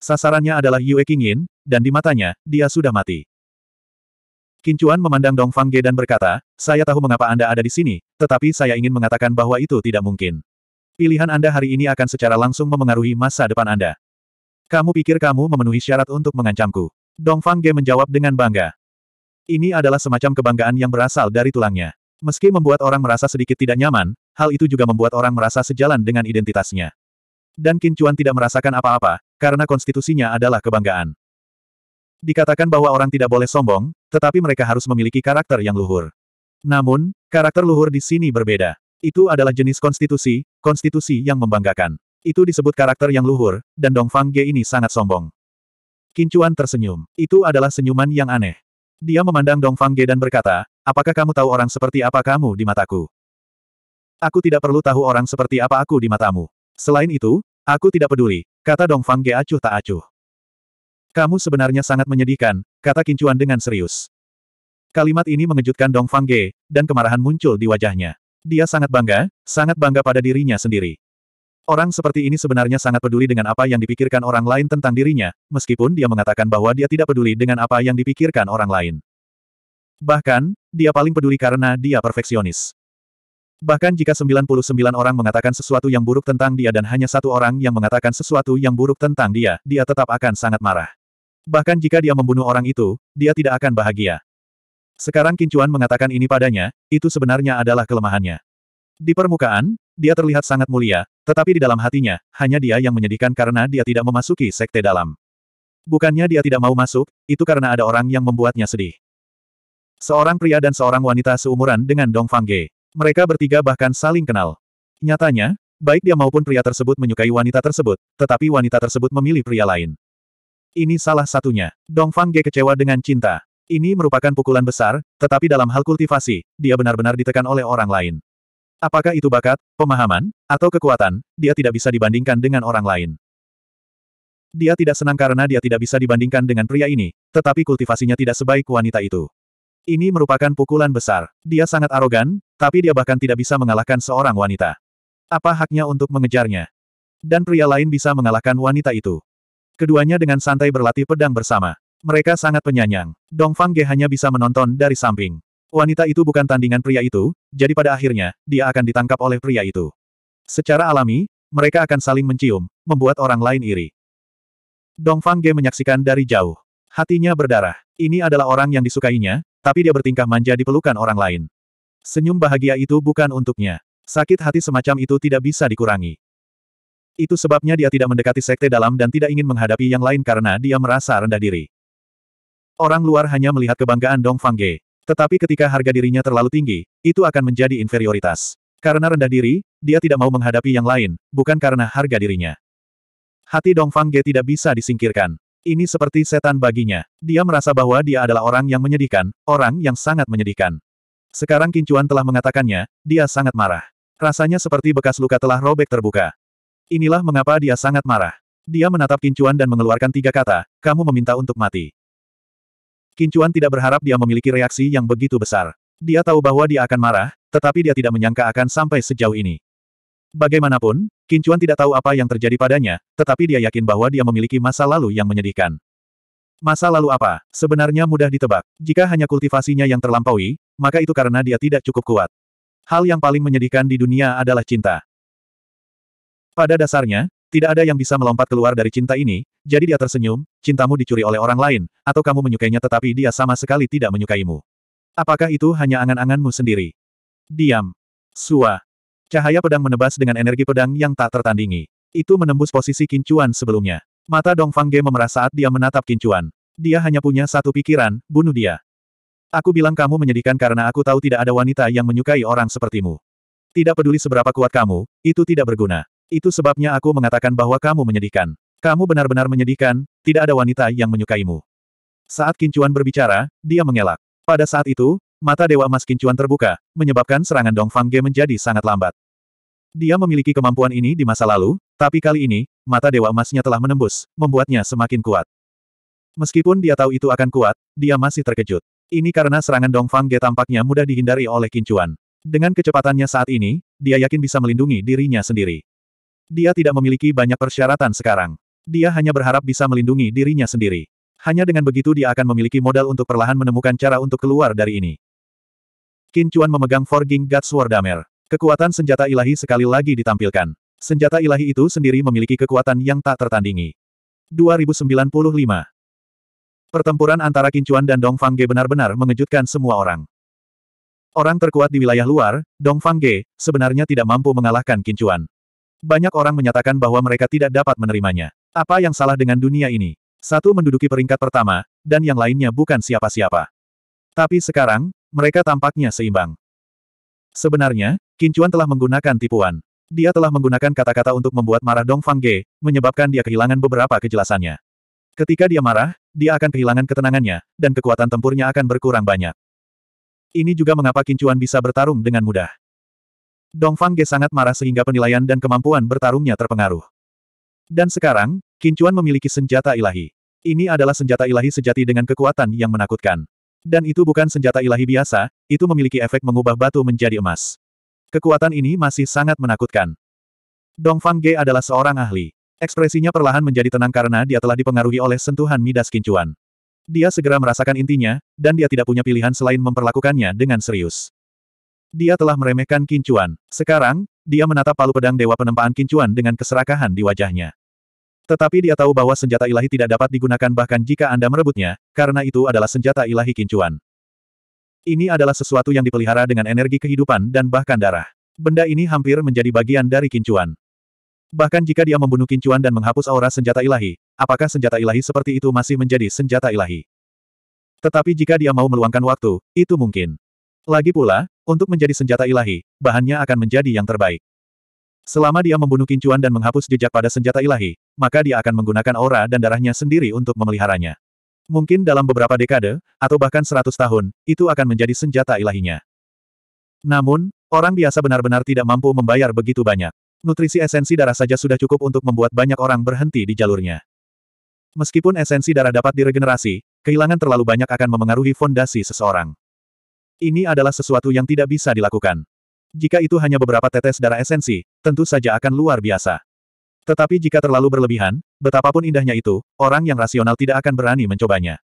Speaker 1: Sasarannya adalah Yue Qingyin, dan di matanya, dia sudah mati. Kincuan memandang Dong Ge dan berkata, saya tahu mengapa Anda ada di sini, tetapi saya ingin mengatakan bahwa itu tidak mungkin. Pilihan Anda hari ini akan secara langsung memengaruhi masa depan Anda. Kamu pikir kamu memenuhi syarat untuk mengancamku. Dong Fang Ge menjawab dengan bangga. Ini adalah semacam kebanggaan yang berasal dari tulangnya. Meski membuat orang merasa sedikit tidak nyaman, hal itu juga membuat orang merasa sejalan dengan identitasnya. Dan Qin Chuan tidak merasakan apa-apa, karena konstitusinya adalah kebanggaan. Dikatakan bahwa orang tidak boleh sombong, tetapi mereka harus memiliki karakter yang luhur. Namun, karakter luhur di sini berbeda. Itu adalah jenis konstitusi, konstitusi yang membanggakan. Itu disebut karakter yang luhur, dan Dong Fang Ge ini sangat sombong. Kincuan tersenyum. Itu adalah senyuman yang aneh. Dia memandang Dong Ge dan berkata, apakah kamu tahu orang seperti apa kamu di mataku? Aku tidak perlu tahu orang seperti apa aku di matamu. Selain itu, aku tidak peduli, kata Dong Ge acuh tak acuh. Kamu sebenarnya sangat menyedihkan, kata Kincuan dengan serius. Kalimat ini mengejutkan Dong Ge, dan kemarahan muncul di wajahnya. Dia sangat bangga, sangat bangga pada dirinya sendiri. Orang seperti ini sebenarnya sangat peduli dengan apa yang dipikirkan orang lain tentang dirinya, meskipun dia mengatakan bahwa dia tidak peduli dengan apa yang dipikirkan orang lain. Bahkan, dia paling peduli karena dia perfeksionis. Bahkan jika 99 orang mengatakan sesuatu yang buruk tentang dia dan hanya satu orang yang mengatakan sesuatu yang buruk tentang dia, dia tetap akan sangat marah. Bahkan jika dia membunuh orang itu, dia tidak akan bahagia. Sekarang Kincuan mengatakan ini padanya, itu sebenarnya adalah kelemahannya. Di permukaan, dia terlihat sangat mulia, tetapi di dalam hatinya, hanya dia yang menyedihkan karena dia tidak memasuki sekte dalam. Bukannya dia tidak mau masuk, itu karena ada orang yang membuatnya sedih. Seorang pria dan seorang wanita seumuran dengan Dong Ge. Mereka bertiga bahkan saling kenal. Nyatanya, baik dia maupun pria tersebut menyukai wanita tersebut, tetapi wanita tersebut memilih pria lain. Ini salah satunya. Dong Ge kecewa dengan cinta. Ini merupakan pukulan besar, tetapi dalam hal kultivasi, dia benar-benar ditekan oleh orang lain. Apakah itu bakat, pemahaman, atau kekuatan, dia tidak bisa dibandingkan dengan orang lain. Dia tidak senang karena dia tidak bisa dibandingkan dengan pria ini, tetapi kultivasinya tidak sebaik wanita itu. Ini merupakan pukulan besar. Dia sangat arogan, tapi dia bahkan tidak bisa mengalahkan seorang wanita. Apa haknya untuk mengejarnya? Dan pria lain bisa mengalahkan wanita itu. Keduanya dengan santai berlatih pedang bersama. Mereka sangat penyanyang. Dongfang Ge hanya bisa menonton dari samping. Wanita itu bukan tandingan pria itu, jadi pada akhirnya, dia akan ditangkap oleh pria itu. Secara alami, mereka akan saling mencium, membuat orang lain iri. Dong Fang Ge menyaksikan dari jauh. Hatinya berdarah. Ini adalah orang yang disukainya, tapi dia bertingkah manja di pelukan orang lain. Senyum bahagia itu bukan untuknya. Sakit hati semacam itu tidak bisa dikurangi. Itu sebabnya dia tidak mendekati sekte dalam dan tidak ingin menghadapi yang lain karena dia merasa rendah diri. Orang luar hanya melihat kebanggaan Dong Fang Ge. Tetapi ketika harga dirinya terlalu tinggi, itu akan menjadi inferioritas. Karena rendah diri, dia tidak mau menghadapi yang lain, bukan karena harga dirinya. Hati Dongfang Ge tidak bisa disingkirkan. Ini seperti setan baginya. Dia merasa bahwa dia adalah orang yang menyedihkan, orang yang sangat menyedihkan. Sekarang Kincuan telah mengatakannya, dia sangat marah. Rasanya seperti bekas luka telah robek terbuka. Inilah mengapa dia sangat marah. Dia menatap Kincuan dan mengeluarkan tiga kata, kamu meminta untuk mati. Kincuan tidak berharap dia memiliki reaksi yang begitu besar. Dia tahu bahwa dia akan marah, tetapi dia tidak menyangka akan sampai sejauh ini. Bagaimanapun, Kincuan tidak tahu apa yang terjadi padanya, tetapi dia yakin bahwa dia memiliki masa lalu yang menyedihkan. Masa lalu apa? Sebenarnya mudah ditebak. Jika hanya kultivasinya yang terlampaui, maka itu karena dia tidak cukup kuat. Hal yang paling menyedihkan di dunia adalah cinta. Pada dasarnya, tidak ada yang bisa melompat keluar dari cinta ini, jadi dia tersenyum, cintamu dicuri oleh orang lain, atau kamu menyukainya tetapi dia sama sekali tidak menyukaimu. Apakah itu hanya angan-anganmu sendiri? Diam. Sua. Cahaya pedang menebas dengan energi pedang yang tak tertandingi. Itu menembus posisi kincuan sebelumnya. Mata Dong Ge memerah saat dia menatap kincuan. Dia hanya punya satu pikiran, bunuh dia. Aku bilang kamu menyedihkan karena aku tahu tidak ada wanita yang menyukai orang sepertimu. Tidak peduli seberapa kuat kamu, itu tidak berguna. Itu sebabnya aku mengatakan bahwa kamu menyedihkan. Kamu benar-benar menyedihkan, tidak ada wanita yang menyukaimu. Saat Kincuan berbicara, dia mengelak. Pada saat itu, mata Dewa Emas Kincuan terbuka, menyebabkan serangan Dongfang Ge menjadi sangat lambat. Dia memiliki kemampuan ini di masa lalu, tapi kali ini, mata Dewa Emasnya telah menembus, membuatnya semakin kuat. Meskipun dia tahu itu akan kuat, dia masih terkejut. Ini karena serangan Dongfang Ge tampaknya mudah dihindari oleh Kincuan. Dengan kecepatannya saat ini, dia yakin bisa melindungi dirinya sendiri. Dia tidak memiliki banyak persyaratan sekarang. Dia hanya berharap bisa melindungi dirinya sendiri. Hanya dengan begitu dia akan memiliki modal untuk perlahan menemukan cara untuk keluar dari ini. Qin Chuan memegang Forging God Sword Damer. Kekuatan senjata ilahi sekali lagi ditampilkan. Senjata ilahi itu sendiri memiliki kekuatan yang tak tertandingi. 2095 Pertempuran antara Qin Chuan dan Dong Ge benar-benar mengejutkan semua orang. Orang terkuat di wilayah luar, Dong Ge, sebenarnya tidak mampu mengalahkan Qin Chuan. Banyak orang menyatakan bahwa mereka tidak dapat menerimanya. Apa yang salah dengan dunia ini? Satu menduduki peringkat pertama, dan yang lainnya bukan siapa-siapa. Tapi sekarang, mereka tampaknya seimbang. Sebenarnya, Kincuan telah menggunakan tipuan. Dia telah menggunakan kata-kata untuk membuat marah Dong Fang Ge, menyebabkan dia kehilangan beberapa kejelasannya. Ketika dia marah, dia akan kehilangan ketenangannya, dan kekuatan tempurnya akan berkurang banyak. Ini juga mengapa Kincuan bisa bertarung dengan mudah. Dong Fang Ge sangat marah sehingga penilaian dan kemampuan bertarungnya terpengaruh. Dan sekarang, Kincuan memiliki senjata ilahi. Ini adalah senjata ilahi sejati dengan kekuatan yang menakutkan. Dan itu bukan senjata ilahi biasa, itu memiliki efek mengubah batu menjadi emas. Kekuatan ini masih sangat menakutkan. Dong Fang Ge adalah seorang ahli. Ekspresinya perlahan menjadi tenang karena dia telah dipengaruhi oleh sentuhan Midas Kincuan. Dia segera merasakan intinya, dan dia tidak punya pilihan selain memperlakukannya dengan serius. Dia telah meremehkan Kincuan. Sekarang, dia menatap palu pedang Dewa Penempaan Kincuan dengan keserakahan di wajahnya. Tetapi dia tahu bahwa senjata ilahi tidak dapat digunakan bahkan jika Anda merebutnya, karena itu adalah senjata ilahi Kincuan. Ini adalah sesuatu yang dipelihara dengan energi kehidupan dan bahkan darah. Benda ini hampir menjadi bagian dari Kincuan. Bahkan jika dia membunuh Kincuan dan menghapus aura senjata ilahi, apakah senjata ilahi seperti itu masih menjadi senjata ilahi? Tetapi jika dia mau meluangkan waktu, itu mungkin. Lagi pula, untuk menjadi senjata ilahi, bahannya akan menjadi yang terbaik. Selama dia membunuh kincuan dan menghapus jejak pada senjata ilahi, maka dia akan menggunakan aura dan darahnya sendiri untuk memeliharanya. Mungkin dalam beberapa dekade, atau bahkan seratus tahun, itu akan menjadi senjata ilahinya. Namun, orang biasa benar-benar tidak mampu membayar begitu banyak. Nutrisi esensi darah saja sudah cukup untuk membuat banyak orang berhenti di jalurnya. Meskipun esensi darah dapat diregenerasi, kehilangan terlalu banyak akan memengaruhi fondasi seseorang. Ini adalah sesuatu yang tidak bisa dilakukan. Jika itu hanya beberapa tetes darah esensi, tentu saja akan luar biasa. Tetapi jika terlalu berlebihan, betapapun indahnya itu, orang yang rasional tidak akan berani mencobanya.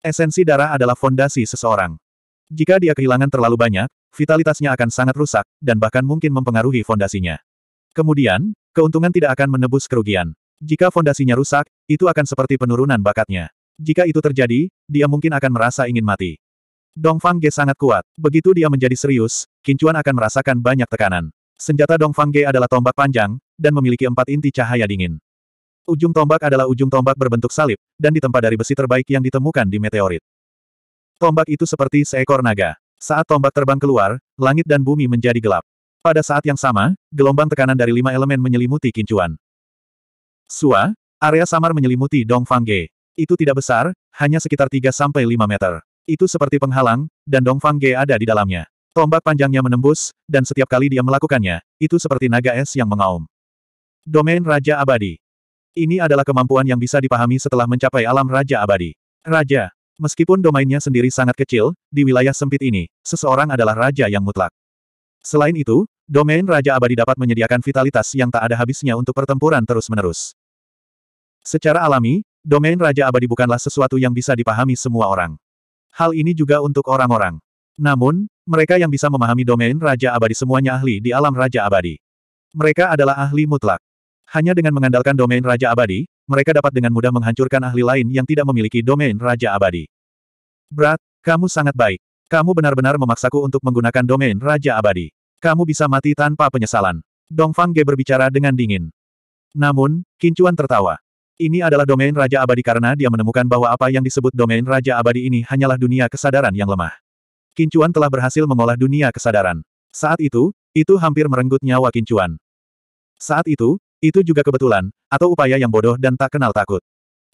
Speaker 1: Esensi darah adalah fondasi seseorang. Jika dia kehilangan terlalu banyak, vitalitasnya akan sangat rusak, dan bahkan mungkin mempengaruhi fondasinya. Kemudian, keuntungan tidak akan menebus kerugian. Jika fondasinya rusak, itu akan seperti penurunan bakatnya. Jika itu terjadi, dia mungkin akan merasa ingin mati. Dong Fang Ge sangat kuat. Begitu dia menjadi serius, Kincuan akan merasakan banyak tekanan. Senjata Dong Fang Ge adalah tombak panjang, dan memiliki empat inti cahaya dingin. Ujung tombak adalah ujung tombak berbentuk salib, dan ditempa dari besi terbaik yang ditemukan di meteorit. Tombak itu seperti seekor naga. Saat tombak terbang keluar, langit dan bumi menjadi gelap. Pada saat yang sama, gelombang tekanan dari lima elemen menyelimuti kincuan. Sua, area samar menyelimuti Dong Fang Ge. Itu tidak besar, hanya sekitar 3-5 meter. Itu seperti penghalang, dan Dongfang Ge ada di dalamnya. Tombak panjangnya menembus, dan setiap kali dia melakukannya, itu seperti naga es yang mengaum. Domain Raja Abadi Ini adalah kemampuan yang bisa dipahami setelah mencapai alam Raja Abadi. Raja, meskipun domainnya sendiri sangat kecil, di wilayah sempit ini, seseorang adalah raja yang mutlak. Selain itu, domain Raja Abadi dapat menyediakan vitalitas yang tak ada habisnya untuk pertempuran terus-menerus. Secara alami, domain Raja Abadi bukanlah sesuatu yang bisa dipahami semua orang. Hal ini juga untuk orang-orang. Namun, mereka yang bisa memahami domain Raja Abadi semuanya ahli di alam Raja Abadi. Mereka adalah ahli mutlak. Hanya dengan mengandalkan domain Raja Abadi, mereka dapat dengan mudah menghancurkan ahli lain yang tidak memiliki domain Raja Abadi. Brat, kamu sangat baik. Kamu benar-benar memaksaku untuk menggunakan domain Raja Abadi. Kamu bisa mati tanpa penyesalan. Dong Fang Ge berbicara dengan dingin. Namun, Kincuan tertawa. Ini adalah domain Raja Abadi karena dia menemukan bahwa apa yang disebut domain Raja Abadi ini hanyalah dunia kesadaran yang lemah. Kincuan telah berhasil mengolah dunia kesadaran. Saat itu, itu hampir merenggut nyawa Kincuan. Saat itu, itu juga kebetulan, atau upaya yang bodoh dan tak kenal takut.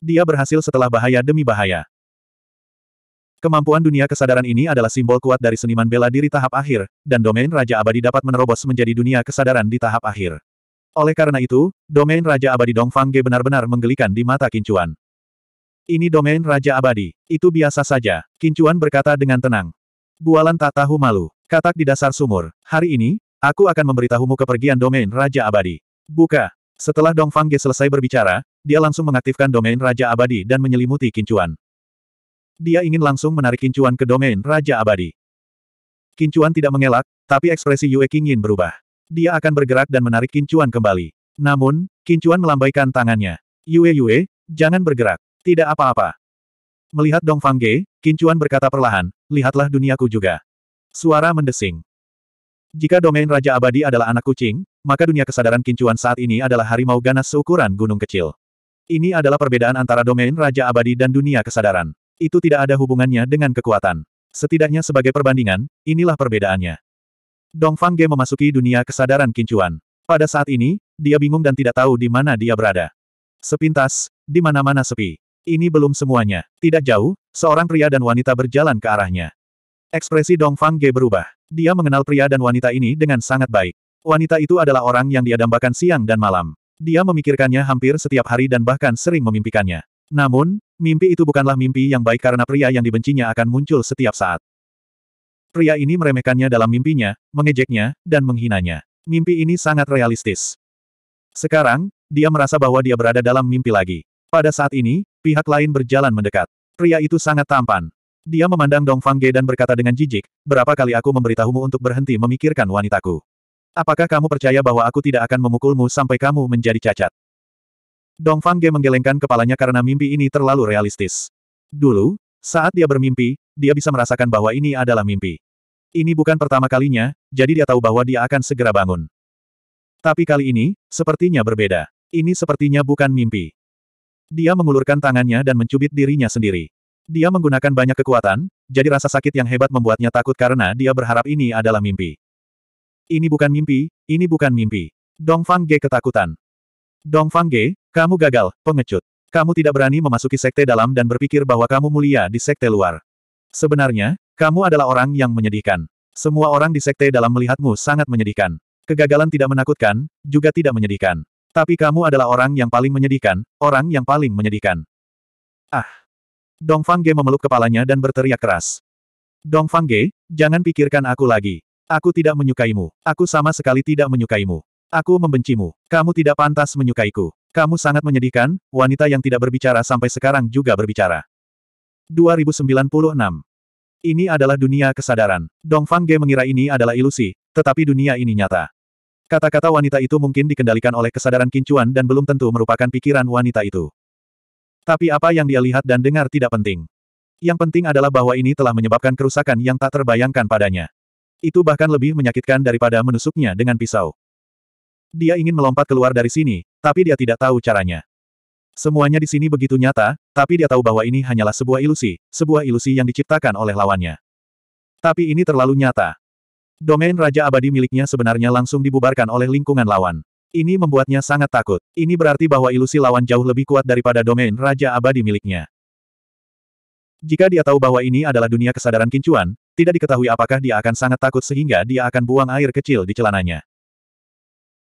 Speaker 1: Dia berhasil setelah bahaya demi bahaya. Kemampuan dunia kesadaran ini adalah simbol kuat dari seniman bela diri tahap akhir, dan domain Raja Abadi dapat menerobos menjadi dunia kesadaran di tahap akhir. Oleh karena itu, domain Raja Abadi Dongfangge benar-benar menggelikan di mata Kincuan. Ini domain Raja Abadi. Itu biasa saja, Kincuan berkata dengan tenang. Bualan tak tahu malu. Katak di dasar sumur. Hari ini, aku akan memberitahumu kepergian domain Raja Abadi. Buka. Setelah Dongfangge selesai berbicara, dia langsung mengaktifkan domain Raja Abadi dan menyelimuti Kincuan. Dia ingin langsung menarik Kincuan ke domain Raja Abadi. Kincuan tidak mengelak, tapi ekspresi Yue Qingyin berubah dia akan bergerak dan menarik Kincuan kembali. Namun, Kincuan melambaikan tangannya. Yue Yue, jangan bergerak. Tidak apa-apa. Melihat Dong Ge, Kincuan berkata perlahan, lihatlah duniaku juga. Suara mendesing. Jika domain Raja Abadi adalah anak kucing, maka dunia kesadaran Kincuan saat ini adalah harimau ganas seukuran gunung kecil. Ini adalah perbedaan antara domain Raja Abadi dan dunia kesadaran. Itu tidak ada hubungannya dengan kekuatan. Setidaknya sebagai perbandingan, inilah perbedaannya. Dong Fang Ge memasuki dunia kesadaran kincuan. Pada saat ini, dia bingung dan tidak tahu di mana dia berada. Sepintas, di mana-mana sepi. Ini belum semuanya. Tidak jauh, seorang pria dan wanita berjalan ke arahnya. Ekspresi Dong Fang Ge berubah. Dia mengenal pria dan wanita ini dengan sangat baik. Wanita itu adalah orang yang dia dambakan siang dan malam. Dia memikirkannya hampir setiap hari dan bahkan sering memimpikannya. Namun, mimpi itu bukanlah mimpi yang baik karena pria yang dibencinya akan muncul setiap saat. Pria ini meremehkannya dalam mimpinya, mengejeknya, dan menghinanya. Mimpi ini sangat realistis. Sekarang, dia merasa bahwa dia berada dalam mimpi lagi. Pada saat ini, pihak lain berjalan mendekat. Pria itu sangat tampan. Dia memandang Dong Fang Ge dan berkata dengan jijik, berapa kali aku memberitahumu untuk berhenti memikirkan wanitaku. Apakah kamu percaya bahwa aku tidak akan memukulmu sampai kamu menjadi cacat? Dong Fang Ge menggelengkan kepalanya karena mimpi ini terlalu realistis. Dulu, saat dia bermimpi, dia bisa merasakan bahwa ini adalah mimpi. Ini bukan pertama kalinya, jadi dia tahu bahwa dia akan segera bangun. Tapi kali ini, sepertinya berbeda. Ini sepertinya bukan mimpi. Dia mengulurkan tangannya dan mencubit dirinya sendiri. Dia menggunakan banyak kekuatan, jadi rasa sakit yang hebat membuatnya takut karena dia berharap ini adalah mimpi. Ini bukan mimpi, ini bukan mimpi. Dong Fang Ge ketakutan. Dong Fang Ge, kamu gagal, pengecut. Kamu tidak berani memasuki sekte dalam dan berpikir bahwa kamu mulia di sekte luar. Sebenarnya, kamu adalah orang yang menyedihkan. Semua orang di sekte dalam melihatmu sangat menyedihkan. Kegagalan tidak menakutkan, juga tidak menyedihkan. Tapi kamu adalah orang yang paling menyedihkan, orang yang paling menyedihkan. Ah! Dong Fang Ge memeluk kepalanya dan berteriak keras. Dong Fang Ge, jangan pikirkan aku lagi. Aku tidak menyukaimu. Aku sama sekali tidak menyukaimu. Aku membencimu. Kamu tidak pantas menyukaiku. Kamu sangat menyedihkan, wanita yang tidak berbicara sampai sekarang juga berbicara. 2096 ini adalah dunia kesadaran. Dong Fang Ge mengira ini adalah ilusi, tetapi dunia ini nyata. Kata-kata wanita itu mungkin dikendalikan oleh kesadaran kincuan dan belum tentu merupakan pikiran wanita itu. Tapi apa yang dia lihat dan dengar tidak penting. Yang penting adalah bahwa ini telah menyebabkan kerusakan yang tak terbayangkan padanya. Itu bahkan lebih menyakitkan daripada menusuknya dengan pisau. Dia ingin melompat keluar dari sini, tapi dia tidak tahu caranya. Semuanya di sini begitu nyata, tapi dia tahu bahwa ini hanyalah sebuah ilusi, sebuah ilusi yang diciptakan oleh lawannya. Tapi ini terlalu nyata. Domain Raja Abadi miliknya sebenarnya langsung dibubarkan oleh lingkungan lawan. Ini membuatnya sangat takut. Ini berarti bahwa ilusi lawan jauh lebih kuat daripada domain Raja Abadi miliknya. Jika dia tahu bahwa ini adalah dunia kesadaran kincuan, tidak diketahui apakah dia akan sangat takut sehingga dia akan buang air kecil di celananya.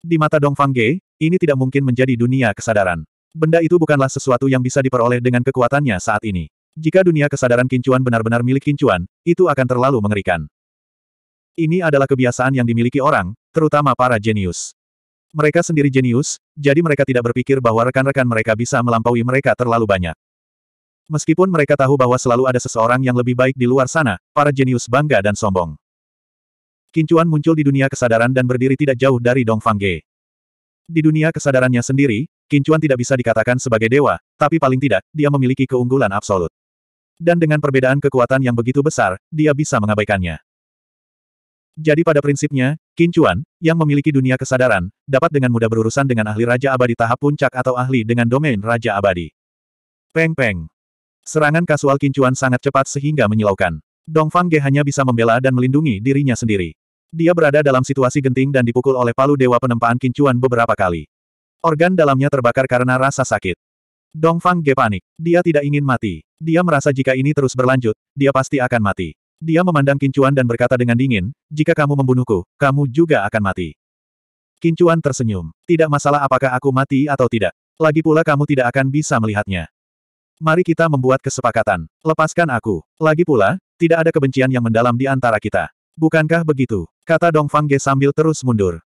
Speaker 1: Di mata Dong Ge, ini tidak mungkin menjadi dunia kesadaran. Benda itu bukanlah sesuatu yang bisa diperoleh dengan kekuatannya saat ini. Jika dunia kesadaran kincuan benar-benar milik kincuan, itu akan terlalu mengerikan. Ini adalah kebiasaan yang dimiliki orang, terutama para jenius. Mereka sendiri jenius, jadi mereka tidak berpikir bahwa rekan-rekan mereka bisa melampaui mereka terlalu banyak. Meskipun mereka tahu bahwa selalu ada seseorang yang lebih baik di luar sana, para jenius bangga dan sombong. Kincuan muncul di dunia kesadaran dan berdiri tidak jauh dari Dongfang Ge. Di dunia kesadarannya sendiri, Kincuan tidak bisa dikatakan sebagai dewa, tapi paling tidak, dia memiliki keunggulan absolut. Dan dengan perbedaan kekuatan yang begitu besar, dia bisa mengabaikannya. Jadi pada prinsipnya, Kincuan, yang memiliki dunia kesadaran, dapat dengan mudah berurusan dengan ahli Raja Abadi tahap puncak atau ahli dengan domain Raja Abadi. Peng-peng. Serangan kasual Kincuan sangat cepat sehingga menyilaukan. Dongfang Ge hanya bisa membela dan melindungi dirinya sendiri. Dia berada dalam situasi genting dan dipukul oleh palu dewa penempaan Kincuan beberapa kali. Organ dalamnya terbakar karena rasa sakit. Dongfang Ge panik. Dia tidak ingin mati. Dia merasa jika ini terus berlanjut, dia pasti akan mati. Dia memandang Kincuan dan berkata dengan dingin, jika kamu membunuhku, kamu juga akan mati. Kincuan tersenyum. Tidak masalah apakah aku mati atau tidak. Lagi pula kamu tidak akan bisa melihatnya. Mari kita membuat kesepakatan. Lepaskan aku. Lagi pula, tidak ada kebencian yang mendalam di antara kita. Bukankah begitu? Kata Dong Fang Ge sambil terus mundur.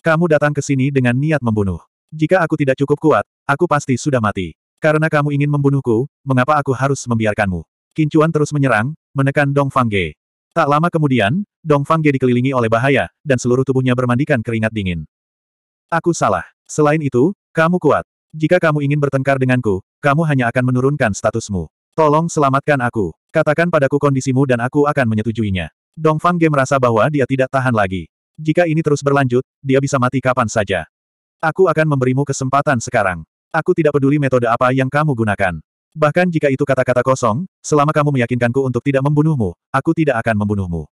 Speaker 1: Kamu datang ke sini dengan niat membunuh. Jika aku tidak cukup kuat, aku pasti sudah mati. Karena kamu ingin membunuhku, mengapa aku harus membiarkanmu? Kincuan terus menyerang, menekan Dong Ge. Tak lama kemudian, Dong Ge dikelilingi oleh bahaya, dan seluruh tubuhnya bermandikan keringat dingin. Aku salah. Selain itu, kamu kuat. Jika kamu ingin bertengkar denganku, kamu hanya akan menurunkan statusmu. Tolong selamatkan aku. Katakan padaku kondisimu dan aku akan menyetujuinya. Dong Ge merasa bahwa dia tidak tahan lagi. Jika ini terus berlanjut, dia bisa mati kapan saja. Aku akan memberimu kesempatan sekarang. Aku tidak peduli metode apa yang kamu gunakan. Bahkan jika itu kata-kata kosong, selama kamu meyakinkanku untuk tidak membunuhmu, aku tidak akan membunuhmu.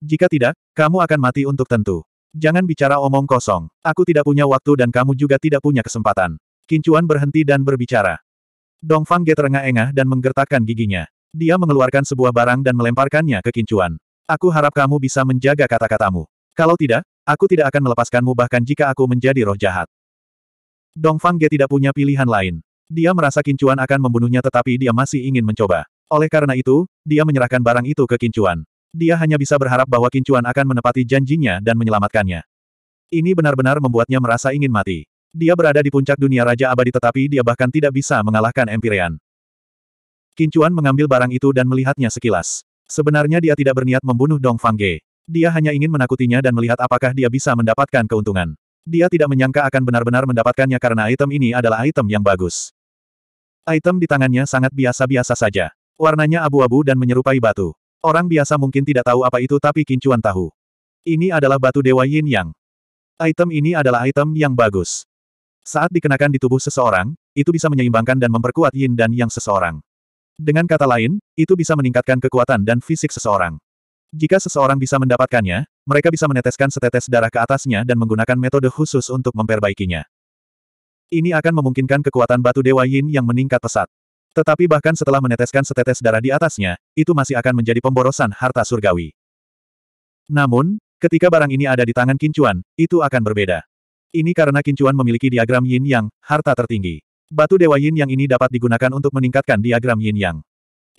Speaker 1: Jika tidak, kamu akan mati untuk tentu. Jangan bicara omong kosong. Aku tidak punya waktu dan kamu juga tidak punya kesempatan. Kincuan berhenti dan berbicara. Dongfang Ge terengah-engah dan menggertakkan giginya. Dia mengeluarkan sebuah barang dan melemparkannya ke Kincuan. Aku harap kamu bisa menjaga kata-katamu. Kalau tidak, Aku tidak akan melepaskanmu bahkan jika aku menjadi roh jahat. Dong Fang Ge tidak punya pilihan lain. Dia merasa Kincuan akan membunuhnya tetapi dia masih ingin mencoba. Oleh karena itu, dia menyerahkan barang itu ke Kincuan. Dia hanya bisa berharap bahwa Kincuan akan menepati janjinya dan menyelamatkannya. Ini benar-benar membuatnya merasa ingin mati. Dia berada di puncak dunia Raja Abadi tetapi dia bahkan tidak bisa mengalahkan Empyrean. Kincuan mengambil barang itu dan melihatnya sekilas. Sebenarnya dia tidak berniat membunuh Dong Fang Ge. Dia hanya ingin menakutinya dan melihat apakah dia bisa mendapatkan keuntungan. Dia tidak menyangka akan benar-benar mendapatkannya karena item ini adalah item yang bagus. Item di tangannya sangat biasa-biasa saja. Warnanya abu-abu dan menyerupai batu. Orang biasa mungkin tidak tahu apa itu tapi kincuan tahu. Ini adalah batu dewa yin yang. Item ini adalah item yang bagus. Saat dikenakan di tubuh seseorang, itu bisa menyeimbangkan dan memperkuat yin dan yang seseorang. Dengan kata lain, itu bisa meningkatkan kekuatan dan fisik seseorang. Jika seseorang bisa mendapatkannya, mereka bisa meneteskan setetes darah ke atasnya dan menggunakan metode khusus untuk memperbaikinya. Ini akan memungkinkan kekuatan batu dewa Yin yang meningkat pesat. Tetapi bahkan setelah meneteskan setetes darah di atasnya, itu masih akan menjadi pemborosan harta surgawi. Namun, ketika barang ini ada di tangan Kincuan, itu akan berbeda. Ini karena Kincuan memiliki diagram Yin Yang, harta tertinggi. Batu Dewa Yin Yang ini dapat digunakan untuk meningkatkan diagram Yin Yang.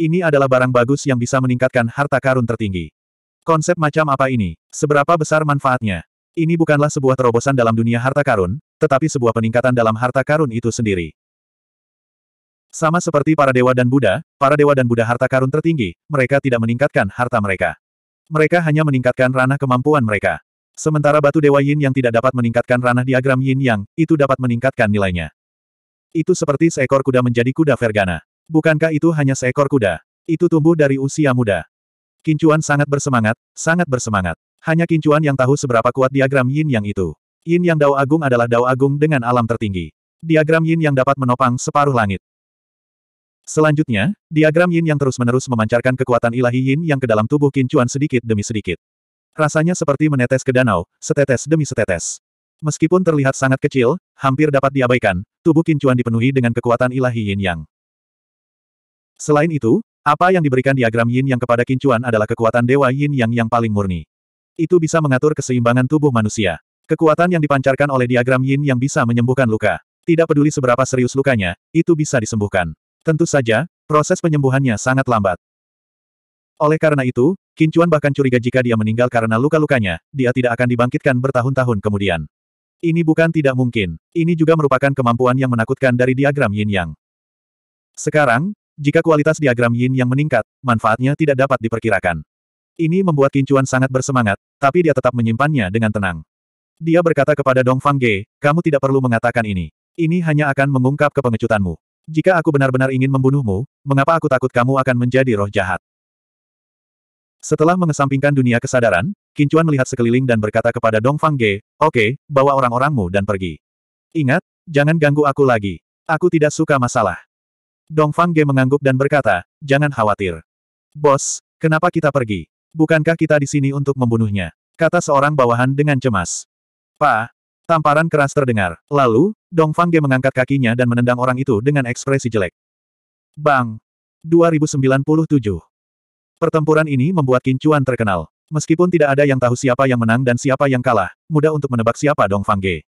Speaker 1: Ini adalah barang bagus yang bisa meningkatkan harta karun tertinggi. Konsep macam apa ini? Seberapa besar manfaatnya? Ini bukanlah sebuah terobosan dalam dunia harta karun, tetapi sebuah peningkatan dalam harta karun itu sendiri. Sama seperti para dewa dan Buddha, para dewa dan Buddha harta karun tertinggi, mereka tidak meningkatkan harta mereka. Mereka hanya meningkatkan ranah kemampuan mereka. Sementara batu dewa yin yang tidak dapat meningkatkan ranah diagram yin yang, itu dapat meningkatkan nilainya. Itu seperti seekor kuda menjadi kuda vergana. Bukankah itu hanya seekor kuda? Itu tumbuh dari usia muda. Kincuan sangat bersemangat, sangat bersemangat. Hanya Kincuan yang tahu seberapa kuat diagram yin yang itu. Yin yang dao agung adalah dao agung dengan alam tertinggi. Diagram yin yang dapat menopang separuh langit. Selanjutnya, diagram yin yang terus-menerus memancarkan kekuatan ilahi yin yang ke dalam tubuh Kincuan sedikit demi sedikit. Rasanya seperti menetes ke danau, setetes demi setetes. Meskipun terlihat sangat kecil, hampir dapat diabaikan, tubuh Kincuan dipenuhi dengan kekuatan ilahi yin yang. Selain itu, apa yang diberikan diagram yin yang kepada kincuan adalah kekuatan dewa yin yang yang paling murni. Itu bisa mengatur keseimbangan tubuh manusia. Kekuatan yang dipancarkan oleh diagram yin yang bisa menyembuhkan luka. Tidak peduli seberapa serius lukanya, itu bisa disembuhkan. Tentu saja, proses penyembuhannya sangat lambat. Oleh karena itu, Kincuan bahkan curiga jika dia meninggal karena luka-lukanya, dia tidak akan dibangkitkan bertahun-tahun kemudian. Ini bukan tidak mungkin. Ini juga merupakan kemampuan yang menakutkan dari diagram yin yang. Sekarang, jika kualitas diagram yin yang meningkat, manfaatnya tidak dapat diperkirakan. Ini membuat Kincuan sangat bersemangat, tapi dia tetap menyimpannya dengan tenang. Dia berkata kepada Dong Fang Ge, kamu tidak perlu mengatakan ini. Ini hanya akan mengungkap kepengecutanmu. Jika aku benar-benar ingin membunuhmu, mengapa aku takut kamu akan menjadi roh jahat? Setelah mengesampingkan dunia kesadaran, Kincuan melihat sekeliling dan berkata kepada Dong Fang Ge, oke, okay, bawa orang-orangmu dan pergi. Ingat, jangan ganggu aku lagi. Aku tidak suka masalah. Dong Fang Ge mengangguk dan berkata, jangan khawatir. Bos, kenapa kita pergi? Bukankah kita di sini untuk membunuhnya? Kata seorang bawahan dengan cemas. Pa, tamparan keras terdengar. Lalu, Dong Fang Ge mengangkat kakinya dan menendang orang itu dengan ekspresi jelek. Bang! 2097 Pertempuran ini membuat Kincuan terkenal. Meskipun tidak ada yang tahu siapa yang menang dan siapa yang kalah, mudah untuk menebak siapa Dong Fang Ge.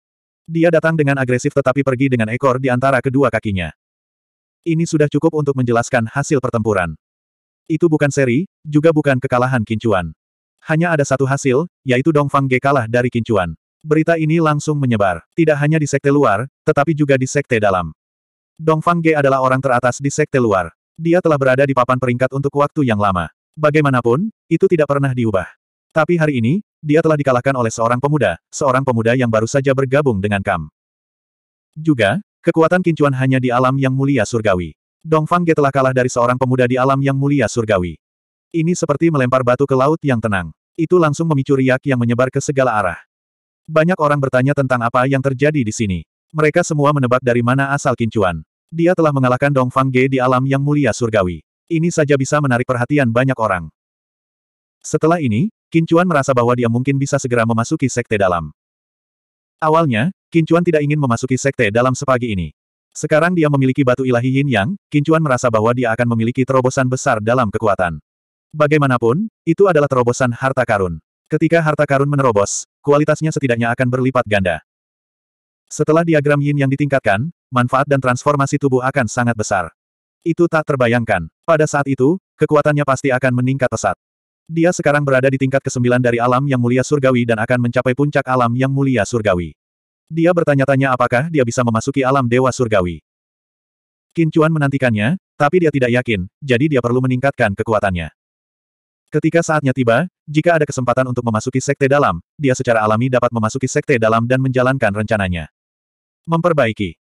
Speaker 1: Dia datang dengan agresif tetapi pergi dengan ekor di antara kedua kakinya. Ini sudah cukup untuk menjelaskan hasil pertempuran. Itu bukan seri, juga bukan kekalahan Kincuan. Hanya ada satu hasil, yaitu Dongfang Ge kalah dari Kincuan. Berita ini langsung menyebar, tidak hanya di sekte luar, tetapi juga di sekte dalam. Dongfang Ge adalah orang teratas di sekte luar. Dia telah berada di papan peringkat untuk waktu yang lama. Bagaimanapun, itu tidak pernah diubah. Tapi hari ini, dia telah dikalahkan oleh seorang pemuda, seorang pemuda yang baru saja bergabung dengan Kam. Juga, Kekuatan kincuan hanya di alam yang mulia surgawi. Dongfang Ge telah kalah dari seorang pemuda di alam yang mulia surgawi. Ini seperti melempar batu ke laut yang tenang. Itu langsung memicu riak yang menyebar ke segala arah. Banyak orang bertanya tentang apa yang terjadi di sini. Mereka semua menebak dari mana asal kincuan. Dia telah mengalahkan Dongfang Ge di alam yang mulia surgawi. Ini saja bisa menarik perhatian banyak orang. Setelah ini, Kincuan merasa bahwa dia mungkin bisa segera memasuki sekte dalam. Awalnya, Kincuan tidak ingin memasuki sekte dalam sepagi ini. Sekarang dia memiliki batu ilahi yin yang, Kincuan merasa bahwa dia akan memiliki terobosan besar dalam kekuatan. Bagaimanapun, itu adalah terobosan harta karun. Ketika harta karun menerobos, kualitasnya setidaknya akan berlipat ganda. Setelah diagram yin yang ditingkatkan, manfaat dan transformasi tubuh akan sangat besar. Itu tak terbayangkan. Pada saat itu, kekuatannya pasti akan meningkat pesat. Dia sekarang berada di tingkat ke-9 dari alam yang mulia surgawi dan akan mencapai puncak alam yang mulia surgawi. Dia bertanya-tanya apakah dia bisa memasuki alam dewa surgawi. Qin menantikannya, tapi dia tidak yakin, jadi dia perlu meningkatkan kekuatannya. Ketika saatnya tiba, jika ada kesempatan untuk memasuki sekte dalam, dia secara alami dapat memasuki sekte dalam dan menjalankan rencananya. Memperbaiki.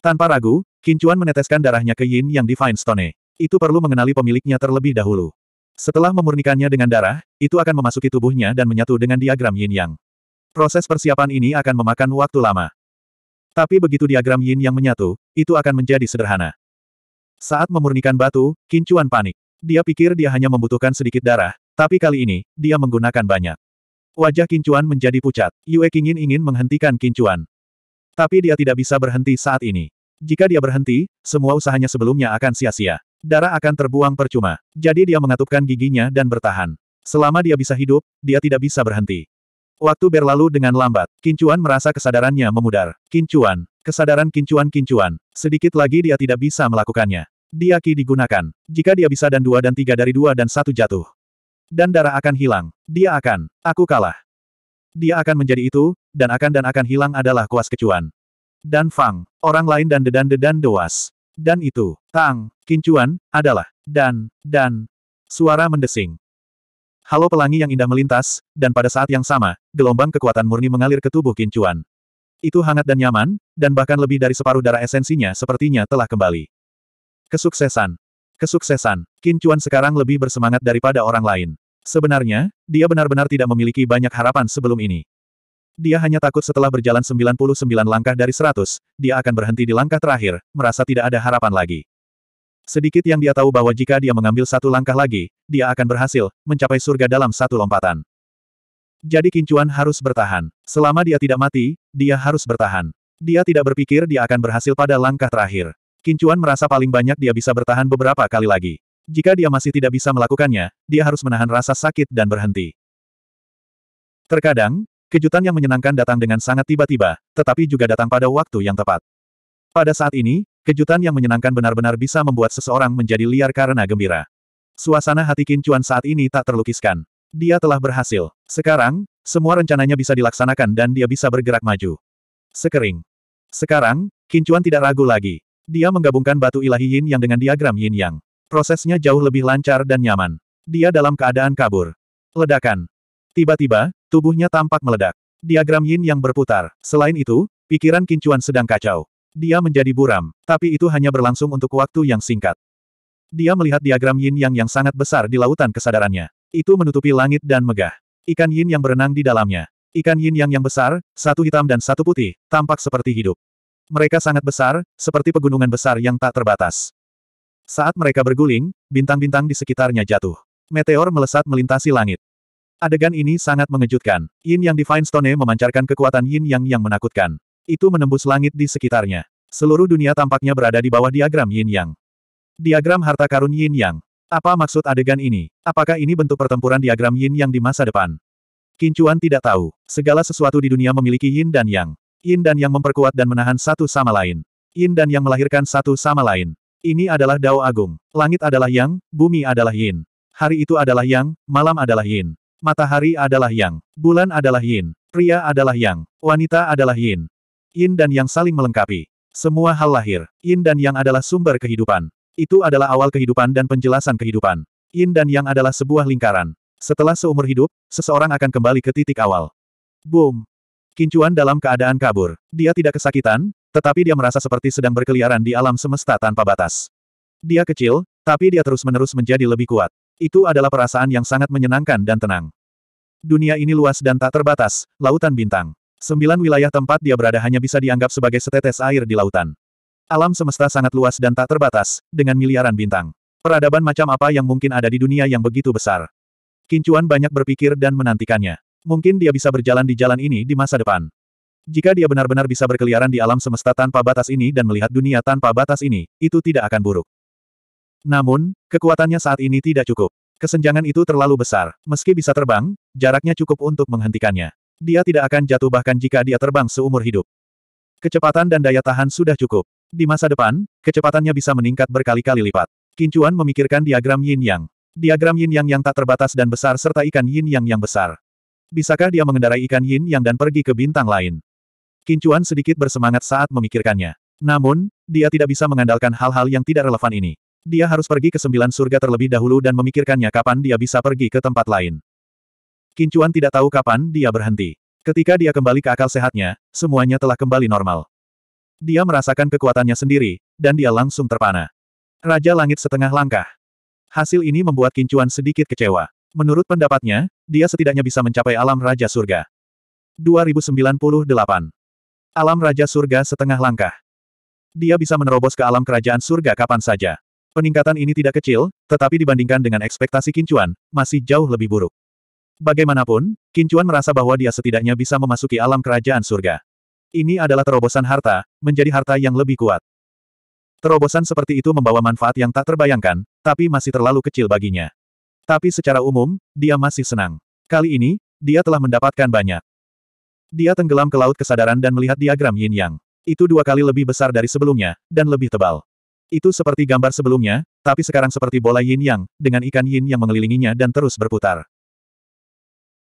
Speaker 1: Tanpa ragu, Qin meneteskan darahnya ke Yin yang Divine Stone. Itu perlu mengenali pemiliknya terlebih dahulu. Setelah memurnikannya dengan darah, itu akan memasuki tubuhnya dan menyatu dengan diagram yin yang. Proses persiapan ini akan memakan waktu lama. Tapi begitu diagram yin yang menyatu, itu akan menjadi sederhana. Saat memurnikan batu, Kincuan panik. Dia pikir dia hanya membutuhkan sedikit darah, tapi kali ini, dia menggunakan banyak. Wajah Kincuan menjadi pucat. Yue Qingyin ingin menghentikan Kincuan. Tapi dia tidak bisa berhenti saat ini. Jika dia berhenti, semua usahanya sebelumnya akan sia-sia. Darah akan terbuang percuma. Jadi dia mengatupkan giginya dan bertahan. Selama dia bisa hidup, dia tidak bisa berhenti. Waktu berlalu dengan lambat. Kincuan merasa kesadarannya memudar. Kincuan. Kesadaran kincuan-kincuan. Sedikit lagi dia tidak bisa melakukannya. Dia ki digunakan. Jika dia bisa dan dua dan tiga dari dua dan satu jatuh. Dan darah akan hilang. Dia akan. Aku kalah. Dia akan menjadi itu, dan akan dan akan hilang adalah kuas kecuan. Dan Fang. Orang lain dan dedan-dedan doas. Dan itu. Tang. Kincuan, adalah. Dan. Dan. Suara mendesing. Halo pelangi yang indah melintas, dan pada saat yang sama, gelombang kekuatan murni mengalir ke tubuh Kincuan. Itu hangat dan nyaman, dan bahkan lebih dari separuh darah esensinya sepertinya telah kembali. Kesuksesan. Kesuksesan. Kincuan sekarang lebih bersemangat daripada orang lain. Sebenarnya, dia benar-benar tidak memiliki banyak harapan sebelum ini. Dia hanya takut setelah berjalan 99 langkah dari 100, dia akan berhenti di langkah terakhir, merasa tidak ada harapan lagi. Sedikit yang dia tahu bahwa jika dia mengambil satu langkah lagi, dia akan berhasil mencapai surga dalam satu lompatan. Jadi Kincuan harus bertahan. Selama dia tidak mati, dia harus bertahan. Dia tidak berpikir dia akan berhasil pada langkah terakhir. Kincuan merasa paling banyak dia bisa bertahan beberapa kali lagi. Jika dia masih tidak bisa melakukannya, dia harus menahan rasa sakit dan berhenti. Terkadang, kejutan yang menyenangkan datang dengan sangat tiba-tiba, tetapi juga datang pada waktu yang tepat. Pada saat ini, Kejutan yang menyenangkan benar-benar bisa membuat seseorang menjadi liar karena gembira. Suasana hati Qin Chuan saat ini tak terlukiskan. Dia telah berhasil. Sekarang, semua rencananya bisa dilaksanakan dan dia bisa bergerak maju. Sekering. Sekarang, Qin Chuan tidak ragu lagi. Dia menggabungkan batu ilahi yin yang dengan diagram yin yang. Prosesnya jauh lebih lancar dan nyaman. Dia dalam keadaan kabur. Ledakan. Tiba-tiba, tubuhnya tampak meledak. Diagram yin yang berputar. Selain itu, pikiran Qin Chuan sedang kacau. Dia menjadi buram, tapi itu hanya berlangsung untuk waktu yang singkat. Dia melihat diagram yin yang yang sangat besar di lautan kesadarannya. Itu menutupi langit dan megah. Ikan yin yang berenang di dalamnya. Ikan yin yang yang besar, satu hitam dan satu putih, tampak seperti hidup. Mereka sangat besar, seperti pegunungan besar yang tak terbatas. Saat mereka berguling, bintang-bintang di sekitarnya jatuh. Meteor melesat melintasi langit. Adegan ini sangat mengejutkan. Yin yang Divine Stone memancarkan kekuatan yin yang yang menakutkan. Itu menembus langit di sekitarnya. Seluruh dunia tampaknya berada di bawah diagram yin-yang. Diagram harta karun yin-yang. Apa maksud adegan ini? Apakah ini bentuk pertempuran diagram yin yang di masa depan? Kincuan tidak tahu. Segala sesuatu di dunia memiliki yin dan yang. Yin dan yang memperkuat dan menahan satu sama lain. Yin dan yang melahirkan satu sama lain. Ini adalah Dao Agung. Langit adalah yang, bumi adalah yin. Hari itu adalah yang, malam adalah yin. Matahari adalah yang, bulan adalah yin, pria adalah yang, wanita adalah yin. Yin dan Yang saling melengkapi. Semua hal lahir, Yin dan Yang adalah sumber kehidupan. Itu adalah awal kehidupan dan penjelasan kehidupan. Yin dan Yang adalah sebuah lingkaran. Setelah seumur hidup, seseorang akan kembali ke titik awal. Boom! Kincuan dalam keadaan kabur. Dia tidak kesakitan, tetapi dia merasa seperti sedang berkeliaran di alam semesta tanpa batas. Dia kecil, tapi dia terus-menerus menjadi lebih kuat. Itu adalah perasaan yang sangat menyenangkan dan tenang. Dunia ini luas dan tak terbatas, lautan bintang. Sembilan wilayah tempat dia berada hanya bisa dianggap sebagai setetes air di lautan. Alam semesta sangat luas dan tak terbatas, dengan miliaran bintang. Peradaban macam apa yang mungkin ada di dunia yang begitu besar? Kincuan banyak berpikir dan menantikannya. Mungkin dia bisa berjalan di jalan ini di masa depan. Jika dia benar-benar bisa berkeliaran di alam semesta tanpa batas ini dan melihat dunia tanpa batas ini, itu tidak akan buruk. Namun, kekuatannya saat ini tidak cukup. Kesenjangan itu terlalu besar. Meski bisa terbang, jaraknya cukup untuk menghentikannya. Dia tidak akan jatuh bahkan jika dia terbang seumur hidup. Kecepatan dan daya tahan sudah cukup. Di masa depan, kecepatannya bisa meningkat berkali-kali lipat. Kincuan memikirkan diagram yin-yang. Diagram yin-yang yang tak terbatas dan besar serta ikan yin-yang yang besar. Bisakah dia mengendarai ikan yin-yang dan pergi ke bintang lain? Kincuan sedikit bersemangat saat memikirkannya. Namun, dia tidak bisa mengandalkan hal-hal yang tidak relevan ini. Dia harus pergi ke sembilan surga terlebih dahulu dan memikirkannya kapan dia bisa pergi ke tempat lain. Kincuan tidak tahu kapan dia berhenti. Ketika dia kembali ke akal sehatnya, semuanya telah kembali normal. Dia merasakan kekuatannya sendiri, dan dia langsung terpana. Raja Langit setengah langkah. Hasil ini membuat Kincuan sedikit kecewa. Menurut pendapatnya, dia setidaknya bisa mencapai alam Raja Surga. 2098. Alam Raja Surga setengah langkah. Dia bisa menerobos ke alam kerajaan surga kapan saja. Peningkatan ini tidak kecil, tetapi dibandingkan dengan ekspektasi Kincuan, masih jauh lebih buruk. Bagaimanapun, Kincuan merasa bahwa dia setidaknya bisa memasuki alam kerajaan surga. Ini adalah terobosan harta, menjadi harta yang lebih kuat. Terobosan seperti itu membawa manfaat yang tak terbayangkan, tapi masih terlalu kecil baginya. Tapi secara umum, dia masih senang. Kali ini, dia telah mendapatkan banyak. Dia tenggelam ke laut kesadaran dan melihat diagram yin yang. Itu dua kali lebih besar dari sebelumnya, dan lebih tebal. Itu seperti gambar sebelumnya, tapi sekarang seperti bola yin yang, dengan ikan yin yang mengelilinginya dan terus berputar.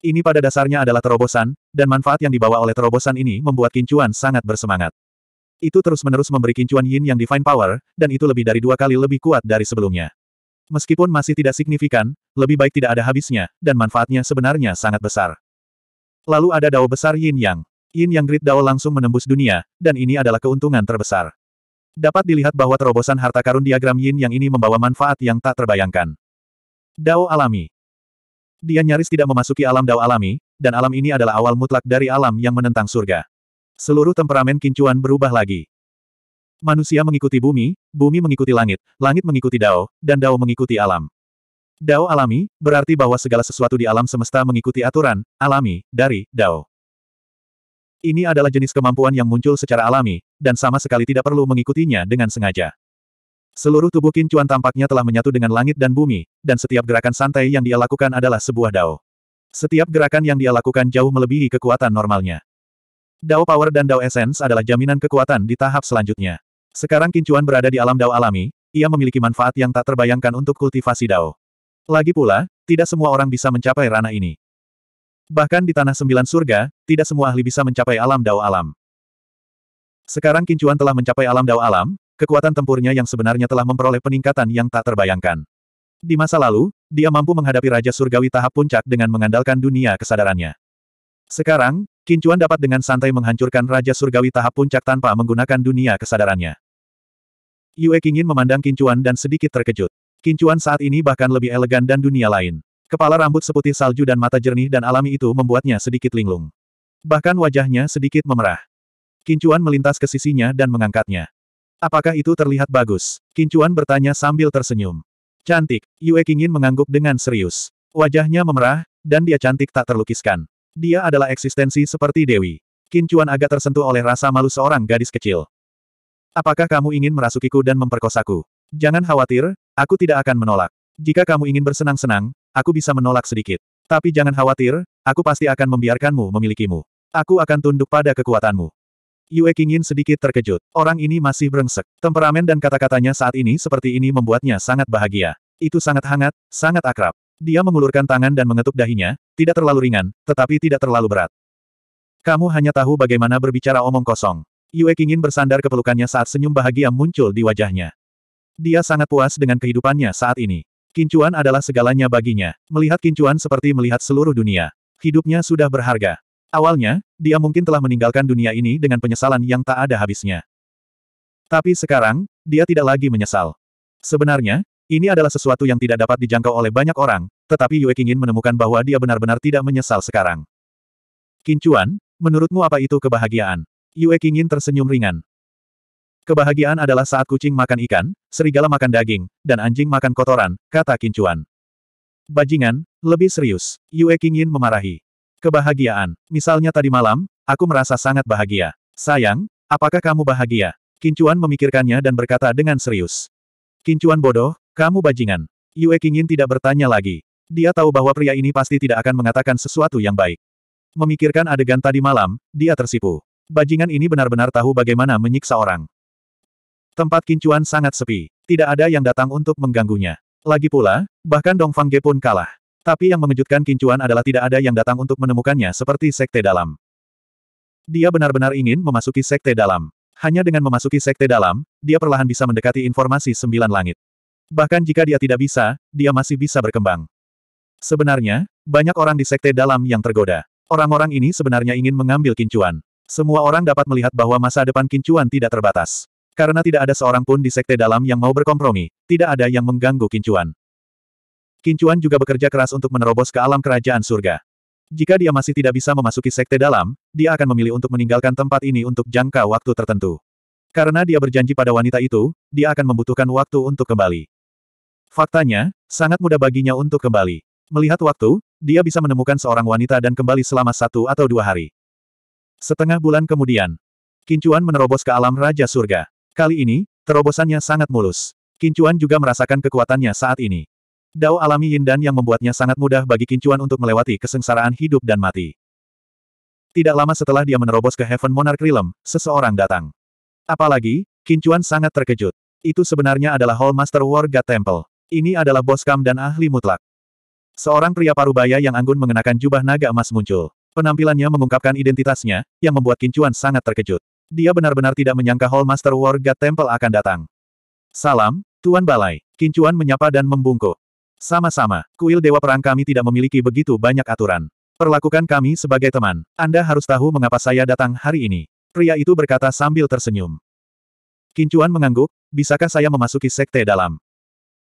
Speaker 1: Ini pada dasarnya adalah terobosan, dan manfaat yang dibawa oleh terobosan ini membuat Kincuan sangat bersemangat. Itu terus-menerus memberi Kincuan Yin yang Divine Power, dan itu lebih dari dua kali lebih kuat dari sebelumnya. Meskipun masih tidak signifikan, lebih baik tidak ada habisnya, dan manfaatnya sebenarnya sangat besar. Lalu ada dao besar Yin Yang. Yin Yang Great Dao langsung menembus dunia, dan ini adalah keuntungan terbesar. Dapat dilihat bahwa terobosan harta karun diagram Yin Yang ini membawa manfaat yang tak terbayangkan. Dao alami. Dia nyaris tidak memasuki alam dao alami, dan alam ini adalah awal mutlak dari alam yang menentang surga. Seluruh temperamen kincuan berubah lagi. Manusia mengikuti bumi, bumi mengikuti langit, langit mengikuti dao, dan dao mengikuti alam. Dao alami, berarti bahwa segala sesuatu di alam semesta mengikuti aturan, alami, dari, dao. Ini adalah jenis kemampuan yang muncul secara alami, dan sama sekali tidak perlu mengikutinya dengan sengaja. Seluruh tubuh Kincuan tampaknya telah menyatu dengan langit dan bumi, dan setiap gerakan santai yang dia lakukan adalah sebuah dao. Setiap gerakan yang dia lakukan jauh melebihi kekuatan normalnya. Dao Power dan Dao Essence adalah jaminan kekuatan di tahap selanjutnya. Sekarang Kincuan berada di alam Dao alami, ia memiliki manfaat yang tak terbayangkan untuk kultivasi Dao. Lagi pula, tidak semua orang bisa mencapai ranah ini. Bahkan di Tanah Sembilan Surga, tidak semua ahli bisa mencapai alam Dao alam. Sekarang Kincuan telah mencapai alam Dao alam, kekuatan tempurnya yang sebenarnya telah memperoleh peningkatan yang tak terbayangkan. Di masa lalu, dia mampu menghadapi Raja Surgawi tahap puncak dengan mengandalkan dunia kesadarannya. Sekarang, Kincuan dapat dengan santai menghancurkan Raja Surgawi tahap puncak tanpa menggunakan dunia kesadarannya. Yue Kingin memandang Kincuan dan sedikit terkejut. Kincuan saat ini bahkan lebih elegan dan dunia lain. Kepala rambut seputih salju dan mata jernih dan alami itu membuatnya sedikit linglung. Bahkan wajahnya sedikit memerah. Kincuan melintas ke sisinya dan mengangkatnya. Apakah itu terlihat bagus? Kincuan bertanya sambil tersenyum. Cantik, Yue Qingin mengangguk dengan serius. Wajahnya memerah, dan dia cantik tak terlukiskan. Dia adalah eksistensi seperti Dewi. Kincuan agak tersentuh oleh rasa malu seorang gadis kecil. Apakah kamu ingin merasukiku dan memperkosaku? Jangan khawatir, aku tidak akan menolak. Jika kamu ingin bersenang-senang, aku bisa menolak sedikit. Tapi jangan khawatir, aku pasti akan membiarkanmu memilikimu. Aku akan tunduk pada kekuatanmu. Yue Qingyin sedikit terkejut. Orang ini masih berengsek. Temperamen dan kata-katanya saat ini seperti ini membuatnya sangat bahagia. Itu sangat hangat, sangat akrab. Dia mengulurkan tangan dan mengetuk dahinya, tidak terlalu ringan, tetapi tidak terlalu berat. Kamu hanya tahu bagaimana berbicara omong kosong. Yue Qingyin bersandar ke pelukannya saat senyum bahagia muncul di wajahnya. Dia sangat puas dengan kehidupannya saat ini. Kincuan adalah segalanya baginya. Melihat kincuan seperti melihat seluruh dunia. Hidupnya sudah berharga. Awalnya, dia mungkin telah meninggalkan dunia ini dengan penyesalan yang tak ada habisnya. Tapi sekarang, dia tidak lagi menyesal. Sebenarnya, ini adalah sesuatu yang tidak dapat dijangkau oleh banyak orang, tetapi Yue ingin menemukan bahwa dia benar-benar tidak menyesal sekarang. Kincuan, menurutmu apa itu kebahagiaan? Yue ingin tersenyum ringan. Kebahagiaan adalah saat kucing makan ikan, serigala makan daging, dan anjing makan kotoran, kata Kincuan. Bajingan, lebih serius, Yue Qingyin memarahi. Kebahagiaan. Misalnya tadi malam, aku merasa sangat bahagia. Sayang, apakah kamu bahagia? Kincuan memikirkannya dan berkata dengan serius. Kincuan bodoh, kamu bajingan. Yue Qingyin tidak bertanya lagi. Dia tahu bahwa pria ini pasti tidak akan mengatakan sesuatu yang baik. Memikirkan adegan tadi malam, dia tersipu. Bajingan ini benar-benar tahu bagaimana menyiksa orang. Tempat Kincuan sangat sepi. Tidak ada yang datang untuk mengganggunya. Lagi pula, bahkan Dongfang Ge pun kalah. Tapi yang mengejutkan Kincuan adalah tidak ada yang datang untuk menemukannya seperti sekte dalam. Dia benar-benar ingin memasuki sekte dalam. Hanya dengan memasuki sekte dalam, dia perlahan bisa mendekati informasi sembilan langit. Bahkan jika dia tidak bisa, dia masih bisa berkembang. Sebenarnya, banyak orang di sekte dalam yang tergoda. Orang-orang ini sebenarnya ingin mengambil Kincuan. Semua orang dapat melihat bahwa masa depan Kincuan tidak terbatas. Karena tidak ada seorang pun di sekte dalam yang mau berkompromi, tidak ada yang mengganggu Kincuan. Kincuan juga bekerja keras untuk menerobos ke alam kerajaan surga. Jika dia masih tidak bisa memasuki sekte dalam, dia akan memilih untuk meninggalkan tempat ini untuk jangka waktu tertentu. Karena dia berjanji pada wanita itu, dia akan membutuhkan waktu untuk kembali. Faktanya, sangat mudah baginya untuk kembali. Melihat waktu, dia bisa menemukan seorang wanita dan kembali selama satu atau dua hari. Setengah bulan kemudian, Kincuan menerobos ke alam Raja Surga. Kali ini, terobosannya sangat mulus. Kincuan juga merasakan kekuatannya saat ini. Dao alami Yin Dan yang membuatnya sangat mudah bagi Kincuan untuk melewati kesengsaraan hidup dan mati. Tidak lama setelah dia menerobos ke Heaven Monarch Realm, seseorang datang. Apalagi, Kincuan sangat terkejut. Itu sebenarnya adalah Hall Master War God Temple. Ini adalah bos Kam dan ahli mutlak. Seorang pria parubaya yang anggun mengenakan jubah naga emas muncul. Penampilannya mengungkapkan identitasnya, yang membuat Kincuan sangat terkejut. Dia benar-benar tidak menyangka Hall Master War God Temple akan datang. Salam, Tuan Balai. Kincuan menyapa dan membungkuk. Sama-sama, kuil Dewa Perang kami tidak memiliki begitu banyak aturan. Perlakukan kami sebagai teman. Anda harus tahu mengapa saya datang hari ini. Pria itu berkata sambil tersenyum. Kincuan mengangguk, bisakah saya memasuki sekte dalam?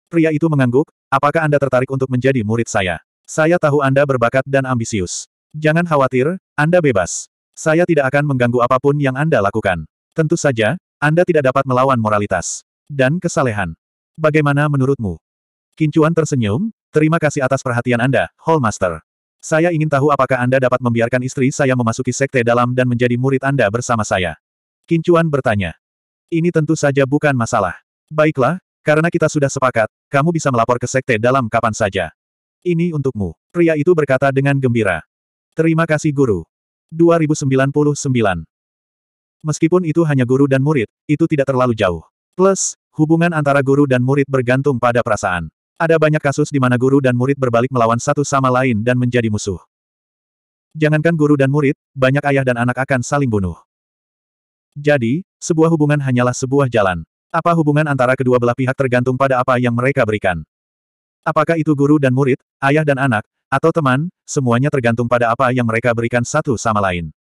Speaker 1: Pria itu mengangguk, apakah Anda tertarik untuk menjadi murid saya? Saya tahu Anda berbakat dan ambisius. Jangan khawatir, Anda bebas. Saya tidak akan mengganggu apapun yang Anda lakukan. Tentu saja, Anda tidak dapat melawan moralitas dan kesalehan. Bagaimana menurutmu? Kincuan tersenyum, terima kasih atas perhatian Anda, Hallmaster. Saya ingin tahu apakah Anda dapat membiarkan istri saya memasuki sekte dalam dan menjadi murid Anda bersama saya. Kincuan bertanya. Ini tentu saja bukan masalah. Baiklah, karena kita sudah sepakat, kamu bisa melapor ke sekte dalam kapan saja. Ini untukmu. Pria itu berkata dengan gembira. Terima kasih guru. 2099. Meskipun itu hanya guru dan murid, itu tidak terlalu jauh. Plus, hubungan antara guru dan murid bergantung pada perasaan. Ada banyak kasus di mana guru dan murid berbalik melawan satu sama lain dan menjadi musuh. Jangankan guru dan murid, banyak ayah dan anak akan saling bunuh. Jadi, sebuah hubungan hanyalah sebuah jalan. Apa hubungan antara kedua belah pihak tergantung pada apa yang mereka berikan. Apakah itu guru dan murid, ayah dan anak, atau teman, semuanya tergantung pada apa yang mereka berikan satu sama lain.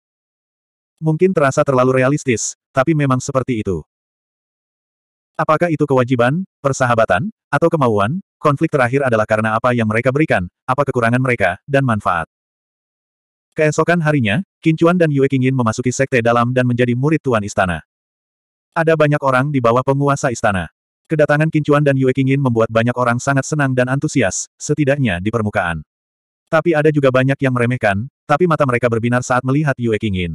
Speaker 1: Mungkin terasa terlalu realistis, tapi memang seperti itu. Apakah itu kewajiban, persahabatan, atau kemauan, Konflik terakhir adalah karena apa yang mereka berikan, apa kekurangan mereka, dan manfaat. Keesokan harinya, Kincuan dan Yue Qingyin memasuki sekte dalam dan menjadi murid tuan istana. Ada banyak orang di bawah penguasa istana. Kedatangan Kincuan dan Yue Qingyin membuat banyak orang sangat senang dan antusias, setidaknya di permukaan. Tapi ada juga banyak yang meremehkan, tapi mata mereka berbinar saat melihat Yue Qingyin.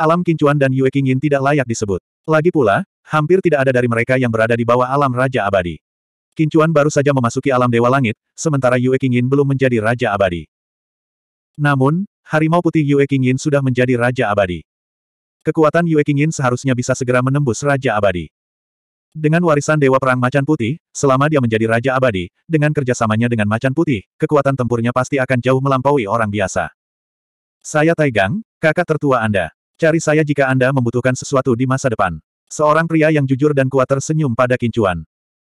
Speaker 1: Alam Kincuan dan Yue Qingyin tidak layak disebut. Lagi pula, hampir tidak ada dari mereka yang berada di bawah alam Raja Abadi. Kincuan baru saja memasuki alam Dewa Langit, sementara Yue Qingyin belum menjadi Raja Abadi. Namun, Harimau Putih Yue Qingyin sudah menjadi Raja Abadi. Kekuatan Yue Qingyin seharusnya bisa segera menembus Raja Abadi. Dengan warisan Dewa Perang Macan Putih, selama dia menjadi Raja Abadi, dengan kerjasamanya dengan Macan Putih, kekuatan tempurnya pasti akan jauh melampaui orang biasa. Saya Taigang, kakak tertua Anda. Cari saya jika Anda membutuhkan sesuatu di masa depan. Seorang pria yang jujur dan kuat tersenyum pada Kincuan.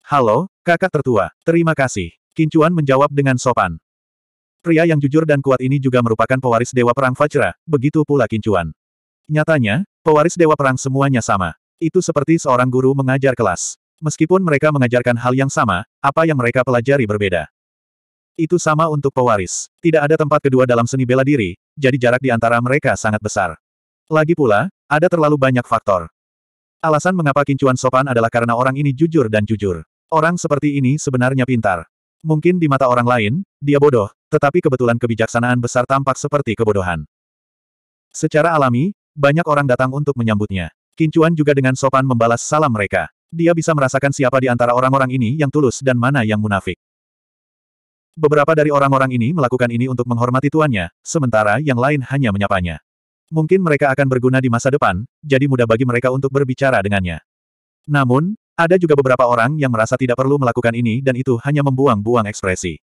Speaker 1: Halo, kakak tertua. Terima kasih. Kincuan menjawab dengan sopan. Pria yang jujur dan kuat ini juga merupakan pewaris Dewa Perang Fajra, begitu pula Kincuan. Nyatanya, pewaris Dewa Perang semuanya sama. Itu seperti seorang guru mengajar kelas. Meskipun mereka mengajarkan hal yang sama, apa yang mereka pelajari berbeda. Itu sama untuk pewaris. Tidak ada tempat kedua dalam seni bela diri, jadi jarak di antara mereka sangat besar. Lagi pula, ada terlalu banyak faktor. Alasan mengapa Kincuan sopan adalah karena orang ini jujur dan jujur. Orang seperti ini sebenarnya pintar. Mungkin di mata orang lain, dia bodoh, tetapi kebetulan kebijaksanaan besar tampak seperti kebodohan. Secara alami, banyak orang datang untuk menyambutnya. Kincuan juga dengan sopan membalas salam mereka. Dia bisa merasakan siapa di antara orang-orang ini yang tulus dan mana yang munafik. Beberapa dari orang-orang ini melakukan ini untuk menghormati tuannya, sementara yang lain hanya menyapanya. Mungkin mereka akan berguna di masa depan, jadi mudah bagi mereka untuk berbicara dengannya. Namun, ada juga beberapa orang yang merasa tidak perlu melakukan ini dan itu hanya membuang-buang ekspresi.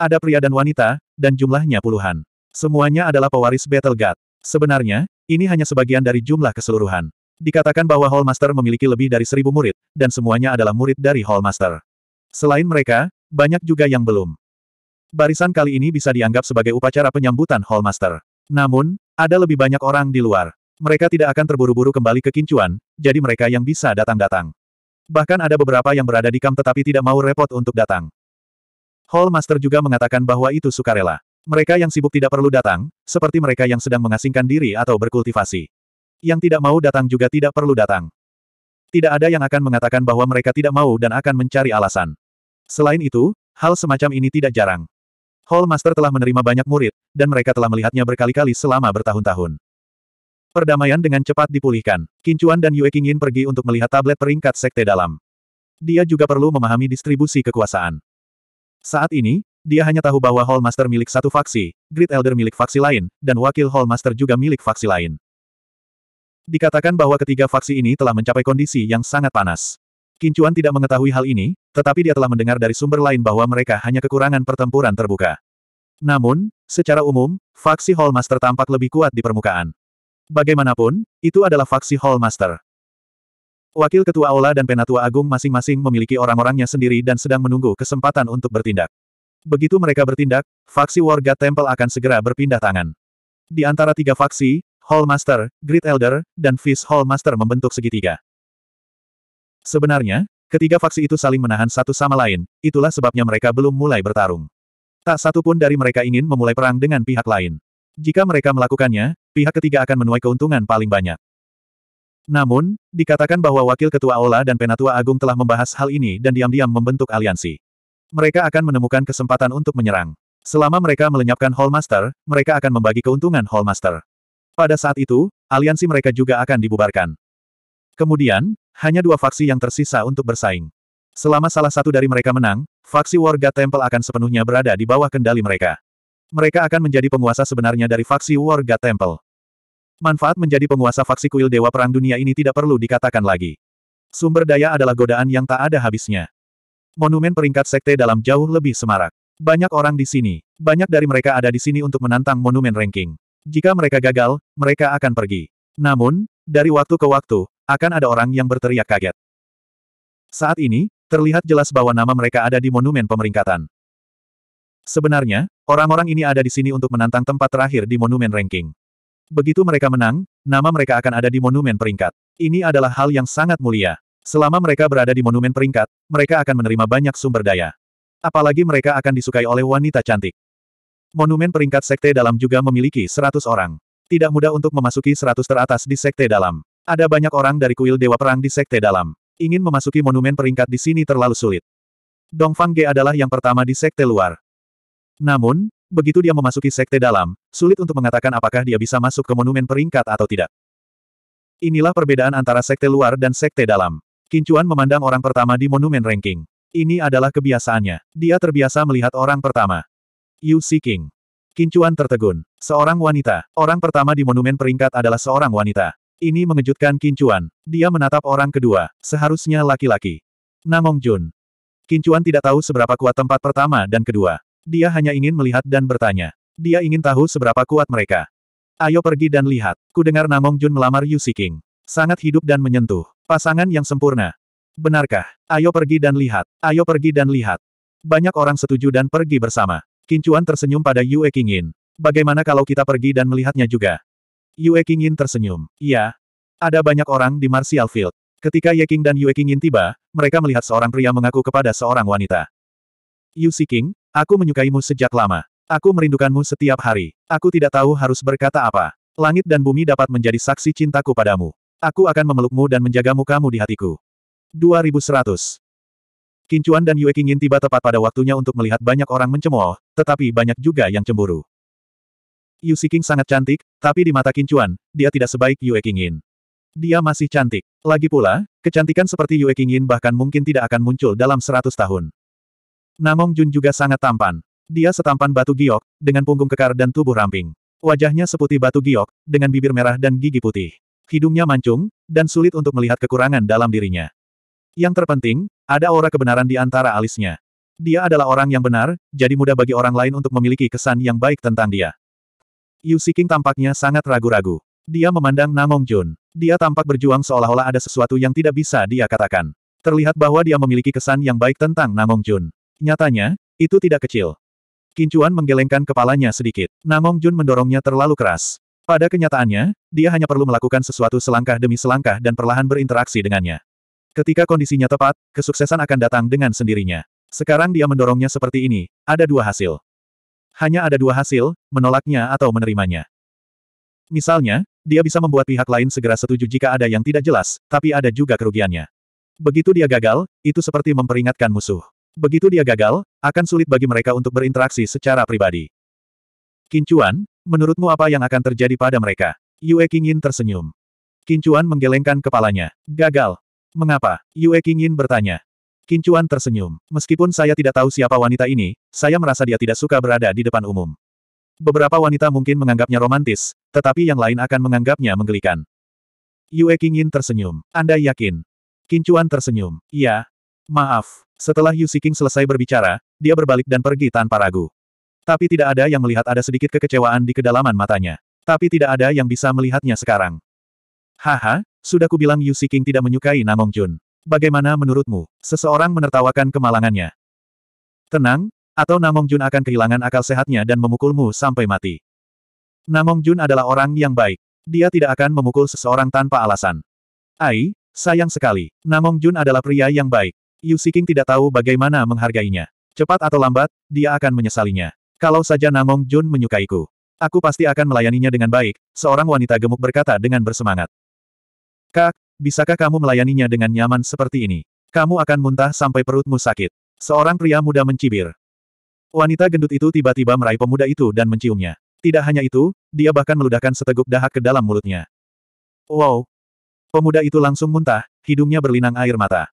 Speaker 1: Ada pria dan wanita, dan jumlahnya puluhan. Semuanya adalah pewaris Battle God. Sebenarnya, ini hanya sebagian dari jumlah keseluruhan. Dikatakan bahwa Hallmaster memiliki lebih dari seribu murid, dan semuanya adalah murid dari Hallmaster. Selain mereka, banyak juga yang belum. Barisan kali ini bisa dianggap sebagai upacara penyambutan Hallmaster. Namun, ada lebih banyak orang di luar. Mereka tidak akan terburu-buru kembali ke Kincuan, jadi mereka yang bisa datang-datang. Bahkan ada beberapa yang berada di kamp tetapi tidak mau repot untuk datang. Hall Master juga mengatakan bahwa itu sukarela. Mereka yang sibuk tidak perlu datang, seperti mereka yang sedang mengasingkan diri atau berkultivasi. Yang tidak mau datang juga tidak perlu datang. Tidak ada yang akan mengatakan bahwa mereka tidak mau dan akan mencari alasan. Selain itu, hal semacam ini tidak jarang. Hall Master telah menerima banyak murid, dan mereka telah melihatnya berkali-kali selama bertahun-tahun. Perdamaian dengan cepat dipulihkan. Kincuan dan Yue Qingyin pergi untuk melihat tablet peringkat sekte dalam. Dia juga perlu memahami distribusi kekuasaan. Saat ini, dia hanya tahu bahwa Hall Master milik satu faksi, Great Elder milik faksi lain, dan Wakil Hall Master juga milik faksi lain. Dikatakan bahwa ketiga faksi ini telah mencapai kondisi yang sangat panas. Kincuan tidak mengetahui hal ini, tetapi dia telah mendengar dari sumber lain bahwa mereka hanya kekurangan pertempuran terbuka. Namun, secara umum, faksi Hall Master tampak lebih kuat di permukaan. Bagaimanapun, itu adalah faksi Hallmaster. Wakil Ketua Aula dan Penatua Agung masing-masing memiliki orang-orangnya sendiri dan sedang menunggu kesempatan untuk bertindak. Begitu mereka bertindak, faksi warga Temple akan segera berpindah tangan. Di antara tiga faksi, Hallmaster, Great Elder, dan Fish Hallmaster membentuk segitiga. Sebenarnya, ketiga faksi itu saling menahan satu sama lain, itulah sebabnya mereka belum mulai bertarung. Tak satu pun dari mereka ingin memulai perang dengan pihak lain. Jika mereka melakukannya, pihak ketiga akan menuai keuntungan paling banyak. Namun, dikatakan bahwa Wakil Ketua Aula dan Penatua Agung telah membahas hal ini dan diam-diam membentuk aliansi. Mereka akan menemukan kesempatan untuk menyerang. Selama mereka melenyapkan Hallmaster, mereka akan membagi keuntungan Hallmaster. Pada saat itu, aliansi mereka juga akan dibubarkan. Kemudian, hanya dua faksi yang tersisa untuk bersaing. Selama salah satu dari mereka menang, faksi Warga Temple akan sepenuhnya berada di bawah kendali mereka. Mereka akan menjadi penguasa sebenarnya dari faksi warga God Temple. Manfaat menjadi penguasa faksi kuil Dewa Perang Dunia ini tidak perlu dikatakan lagi. Sumber daya adalah godaan yang tak ada habisnya. Monumen peringkat sekte dalam jauh lebih semarak. Banyak orang di sini. Banyak dari mereka ada di sini untuk menantang monumen ranking. Jika mereka gagal, mereka akan pergi. Namun, dari waktu ke waktu, akan ada orang yang berteriak kaget. Saat ini, terlihat jelas bahwa nama mereka ada di monumen pemeringkatan. Sebenarnya, orang-orang ini ada di sini untuk menantang tempat terakhir di monumen ranking. Begitu mereka menang, nama mereka akan ada di monumen peringkat. Ini adalah hal yang sangat mulia. Selama mereka berada di monumen peringkat, mereka akan menerima banyak sumber daya. Apalagi mereka akan disukai oleh wanita cantik. Monumen peringkat sekte dalam juga memiliki 100 orang. Tidak mudah untuk memasuki 100 teratas di sekte dalam. Ada banyak orang dari kuil Dewa Perang di sekte dalam. Ingin memasuki monumen peringkat di sini terlalu sulit. Dongfang Ge adalah yang pertama di sekte luar. Namun, begitu dia memasuki sekte dalam, sulit untuk mengatakan apakah dia bisa masuk ke monumen peringkat atau tidak. Inilah perbedaan antara sekte luar dan sekte dalam. Kincuan memandang orang pertama di monumen ranking. Ini adalah kebiasaannya. Dia terbiasa melihat orang pertama. Yu Si King. Kincuan tertegun. Seorang wanita. Orang pertama di monumen peringkat adalah seorang wanita. Ini mengejutkan Kincuan. Dia menatap orang kedua. Seharusnya laki-laki. Namong Jun. Kincuan tidak tahu seberapa kuat tempat pertama dan kedua. Dia hanya ingin melihat dan bertanya. Dia ingin tahu seberapa kuat mereka. Ayo pergi dan lihat. Ku dengar Namong Jun melamar Yu Siking. Sangat hidup dan menyentuh. Pasangan yang sempurna. Benarkah? Ayo pergi dan lihat. Ayo pergi dan lihat. Banyak orang setuju dan pergi bersama. Kincuan tersenyum pada Yue Kingin. Bagaimana kalau kita pergi dan melihatnya juga? Yue Kingin tersenyum. Iya. Ada banyak orang di Martial Field. Ketika Ye King dan Yue Kingin tiba, mereka melihat seorang pria mengaku kepada seorang wanita. Yu Siking, Aku menyukaimu sejak lama. Aku merindukanmu setiap hari. Aku tidak tahu harus berkata apa. Langit dan bumi dapat menjadi saksi cintaku padamu. Aku akan memelukmu dan menjagamu kamu di hatiku. 2100. Kincuan dan Yue Qingin tiba tepat pada waktunya untuk melihat banyak orang mencemooh, tetapi banyak juga yang cemburu. Yu Siking sangat cantik, tapi di mata Kincuan, dia tidak sebaik Yue Qingin. Dia masih cantik. Lagi pula, kecantikan seperti Yue Qingin bahkan mungkin tidak akan muncul dalam seratus tahun. Namong Jun juga sangat tampan. Dia setampan batu giok, dengan punggung kekar dan tubuh ramping. Wajahnya seputih batu giok, dengan bibir merah dan gigi putih. Hidungnya mancung, dan sulit untuk melihat kekurangan dalam dirinya. Yang terpenting, ada aura kebenaran di antara alisnya. Dia adalah orang yang benar, jadi mudah bagi orang lain untuk memiliki kesan yang baik tentang dia. Yu Siking tampaknya sangat ragu-ragu. Dia memandang Namong Jun. Dia tampak berjuang seolah-olah ada sesuatu yang tidak bisa dia katakan. Terlihat bahwa dia memiliki kesan yang baik tentang Namong Jun. Nyatanya, itu tidak kecil. Kincuan menggelengkan kepalanya sedikit. Namong Jun mendorongnya terlalu keras. Pada kenyataannya, dia hanya perlu melakukan sesuatu selangkah demi selangkah dan perlahan berinteraksi dengannya. Ketika kondisinya tepat, kesuksesan akan datang dengan sendirinya. Sekarang dia mendorongnya seperti ini, ada dua hasil. Hanya ada dua hasil, menolaknya atau menerimanya. Misalnya, dia bisa membuat pihak lain segera setuju jika ada yang tidak jelas, tapi ada juga kerugiannya. Begitu dia gagal, itu seperti memperingatkan musuh. Begitu dia gagal, akan sulit bagi mereka untuk berinteraksi secara pribadi. Kincuan, menurutmu apa yang akan terjadi pada mereka? Yue Qingyin tersenyum. Kincuan menggelengkan kepalanya. Gagal. Mengapa? Yue Qingyin bertanya. Kincuan tersenyum. Meskipun saya tidak tahu siapa wanita ini, saya merasa dia tidak suka berada di depan umum. Beberapa wanita mungkin menganggapnya romantis, tetapi yang lain akan menganggapnya menggelikan. Yue Qingyin tersenyum. Anda yakin? Kincuan tersenyum.
Speaker 2: Iya, Maaf.
Speaker 1: Setelah Yu Siking selesai berbicara, dia berbalik dan pergi tanpa ragu. Tapi tidak ada yang melihat ada sedikit kekecewaan di kedalaman matanya. Tapi tidak ada yang bisa melihatnya sekarang. Haha, sudah kubilang Yu Siking tidak menyukai Namong Jun. Bagaimana menurutmu? Seseorang menertawakan kemalangannya. Tenang, atau Namong Jun akan kehilangan akal sehatnya dan memukulmu sampai mati. Namong Jun adalah orang yang baik. Dia tidak akan memukul seseorang tanpa alasan. Ai, sayang sekali. Namong Jun adalah pria yang baik. Yu Siking tidak tahu bagaimana menghargainya. Cepat atau lambat, dia akan menyesalinya. Kalau saja Namong Jun menyukaiku. Aku pasti akan melayaninya dengan baik, seorang wanita gemuk berkata dengan bersemangat. Kak, bisakah kamu melayaninya dengan nyaman seperti ini? Kamu akan muntah sampai perutmu sakit. Seorang pria muda mencibir. Wanita gendut itu tiba-tiba meraih pemuda itu dan menciumnya. Tidak hanya itu, dia bahkan meludahkan seteguk dahak ke dalam mulutnya. Wow! Pemuda itu langsung muntah, hidungnya berlinang air mata.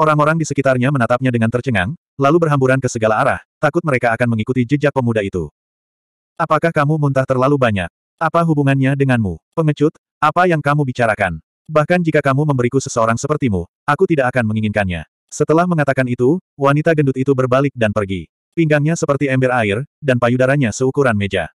Speaker 1: Orang-orang di sekitarnya menatapnya dengan tercengang, lalu berhamburan ke segala arah, takut mereka akan mengikuti jejak pemuda itu. Apakah kamu muntah terlalu banyak? Apa hubungannya denganmu? Pengecut, apa yang kamu bicarakan? Bahkan jika kamu memberiku seseorang sepertimu, aku tidak akan menginginkannya. Setelah mengatakan itu, wanita gendut itu berbalik dan pergi. Pinggangnya seperti ember air, dan payudaranya seukuran meja.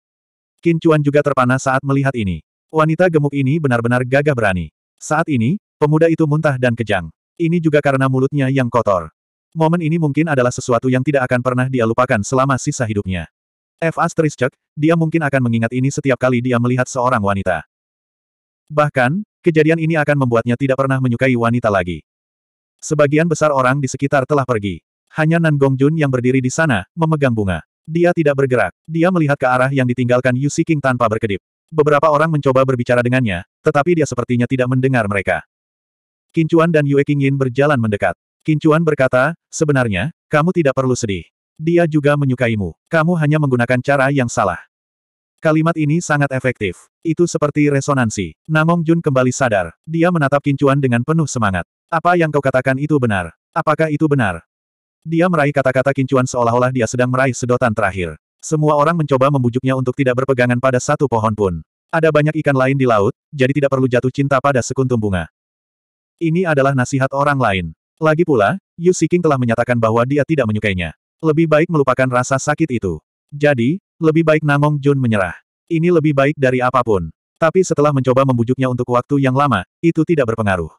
Speaker 1: Qin Chuan juga terpana saat melihat ini. Wanita gemuk ini benar-benar gagah berani. Saat ini, pemuda itu muntah dan kejang. Ini juga karena mulutnya yang kotor. Momen ini mungkin adalah sesuatu yang tidak akan pernah dia lupakan selama sisa hidupnya. F. Asterisk, dia mungkin akan mengingat ini setiap kali dia melihat seorang wanita. Bahkan, kejadian ini akan membuatnya tidak pernah menyukai wanita lagi. Sebagian besar orang di sekitar telah pergi. Hanya Nan Jun yang berdiri di sana, memegang bunga. Dia tidak bergerak. Dia melihat ke arah yang ditinggalkan Yu King tanpa berkedip. Beberapa orang mencoba berbicara dengannya, tetapi dia sepertinya tidak mendengar mereka. Kincuan dan Yue Qingyin berjalan mendekat. Kincuan berkata, sebenarnya, kamu tidak perlu sedih. Dia juga menyukaimu. Kamu hanya menggunakan cara yang salah. Kalimat ini sangat efektif. Itu seperti resonansi. Namong Jun kembali sadar. Dia menatap Kincuan dengan penuh semangat. Apa yang kau katakan itu benar? Apakah itu benar? Dia meraih kata-kata Kincuan seolah-olah dia sedang meraih sedotan terakhir. Semua orang mencoba membujuknya untuk tidak berpegangan pada satu pohon pun. Ada banyak ikan lain di laut, jadi tidak perlu jatuh cinta pada sekuntum bunga. Ini adalah nasihat orang lain. Lagi pula, Yu Siking telah menyatakan bahwa dia tidak menyukainya. Lebih baik melupakan rasa sakit itu. Jadi, lebih baik Namong Jun menyerah. Ini lebih baik dari apapun. Tapi setelah mencoba membujuknya untuk waktu yang lama, itu tidak berpengaruh.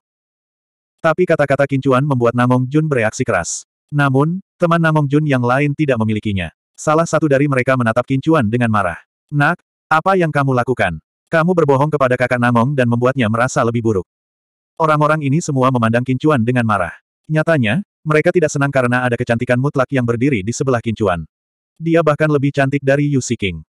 Speaker 1: Tapi kata-kata kincuan membuat Namong Jun bereaksi keras. Namun, teman Namong Jun yang lain tidak memilikinya. Salah satu dari mereka menatap kincuan dengan marah. Nak, apa yang kamu lakukan? Kamu berbohong kepada kakak Namong dan membuatnya merasa lebih buruk. Orang-orang ini semua memandang Kincuan dengan marah. Nyatanya, mereka tidak senang karena ada kecantikan mutlak yang berdiri di sebelah Kincuan. Dia bahkan lebih cantik dari Yu Siking.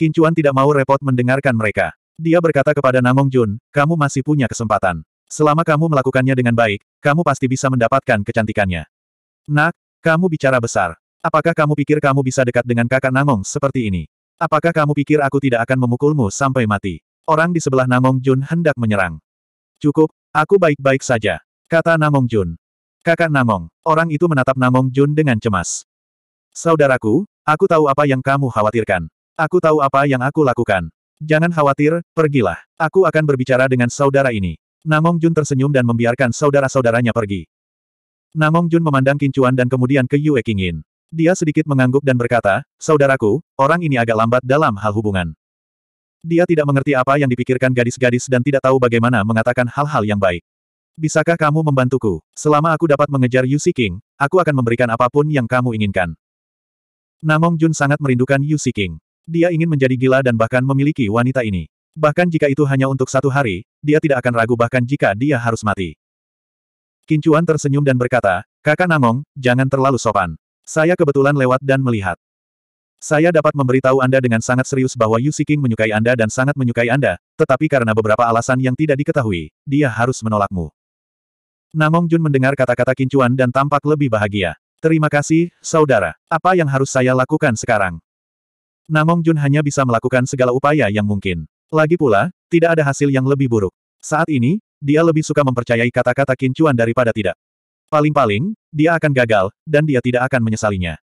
Speaker 1: Kincuan tidak mau repot mendengarkan mereka. Dia berkata kepada Namong Jun, kamu masih punya kesempatan. Selama kamu melakukannya dengan baik, kamu pasti bisa mendapatkan kecantikannya. Nak, kamu bicara besar. Apakah kamu pikir kamu bisa dekat dengan kakak Namong seperti ini? Apakah kamu pikir aku tidak akan memukulmu sampai mati? Orang di sebelah Namong Jun hendak menyerang. Cukup, aku baik-baik saja. Kata Namong Jun. Kakak Namong, orang itu menatap Namong Jun dengan cemas. Saudaraku, aku tahu apa yang kamu khawatirkan. Aku tahu apa yang aku lakukan. Jangan khawatir, pergilah. Aku akan berbicara dengan saudara ini. Namong Jun tersenyum dan membiarkan saudara-saudaranya pergi. Namong Jun memandang Kincuan dan kemudian ke Yue Kingin. Dia sedikit mengangguk dan berkata, Saudaraku, orang ini agak lambat dalam hal hubungan. Dia tidak mengerti apa yang dipikirkan gadis-gadis dan tidak tahu bagaimana mengatakan hal-hal yang baik. Bisakah kamu membantuku? Selama aku dapat mengejar Yusi King, aku akan memberikan apapun yang kamu inginkan. Namong Jun sangat merindukan Yusi King. Dia ingin menjadi gila dan bahkan memiliki wanita ini. Bahkan jika itu hanya untuk satu hari, dia tidak akan ragu bahkan jika dia harus mati. Kincuan tersenyum dan berkata, Kakak Namong, jangan terlalu sopan. Saya kebetulan lewat dan melihat. Saya dapat memberitahu Anda dengan sangat serius bahwa Yu Siking menyukai Anda dan sangat menyukai Anda, tetapi karena beberapa alasan yang tidak diketahui, dia harus menolakmu. Namong Jun mendengar kata-kata kincuan dan tampak lebih bahagia. Terima kasih, saudara. Apa yang harus saya lakukan sekarang? Namong Jun hanya bisa melakukan segala upaya yang mungkin. Lagi pula, tidak ada hasil yang lebih buruk. Saat ini, dia lebih suka mempercayai kata-kata kincuan daripada tidak. Paling-paling, dia akan gagal,
Speaker 2: dan dia tidak akan menyesalinya.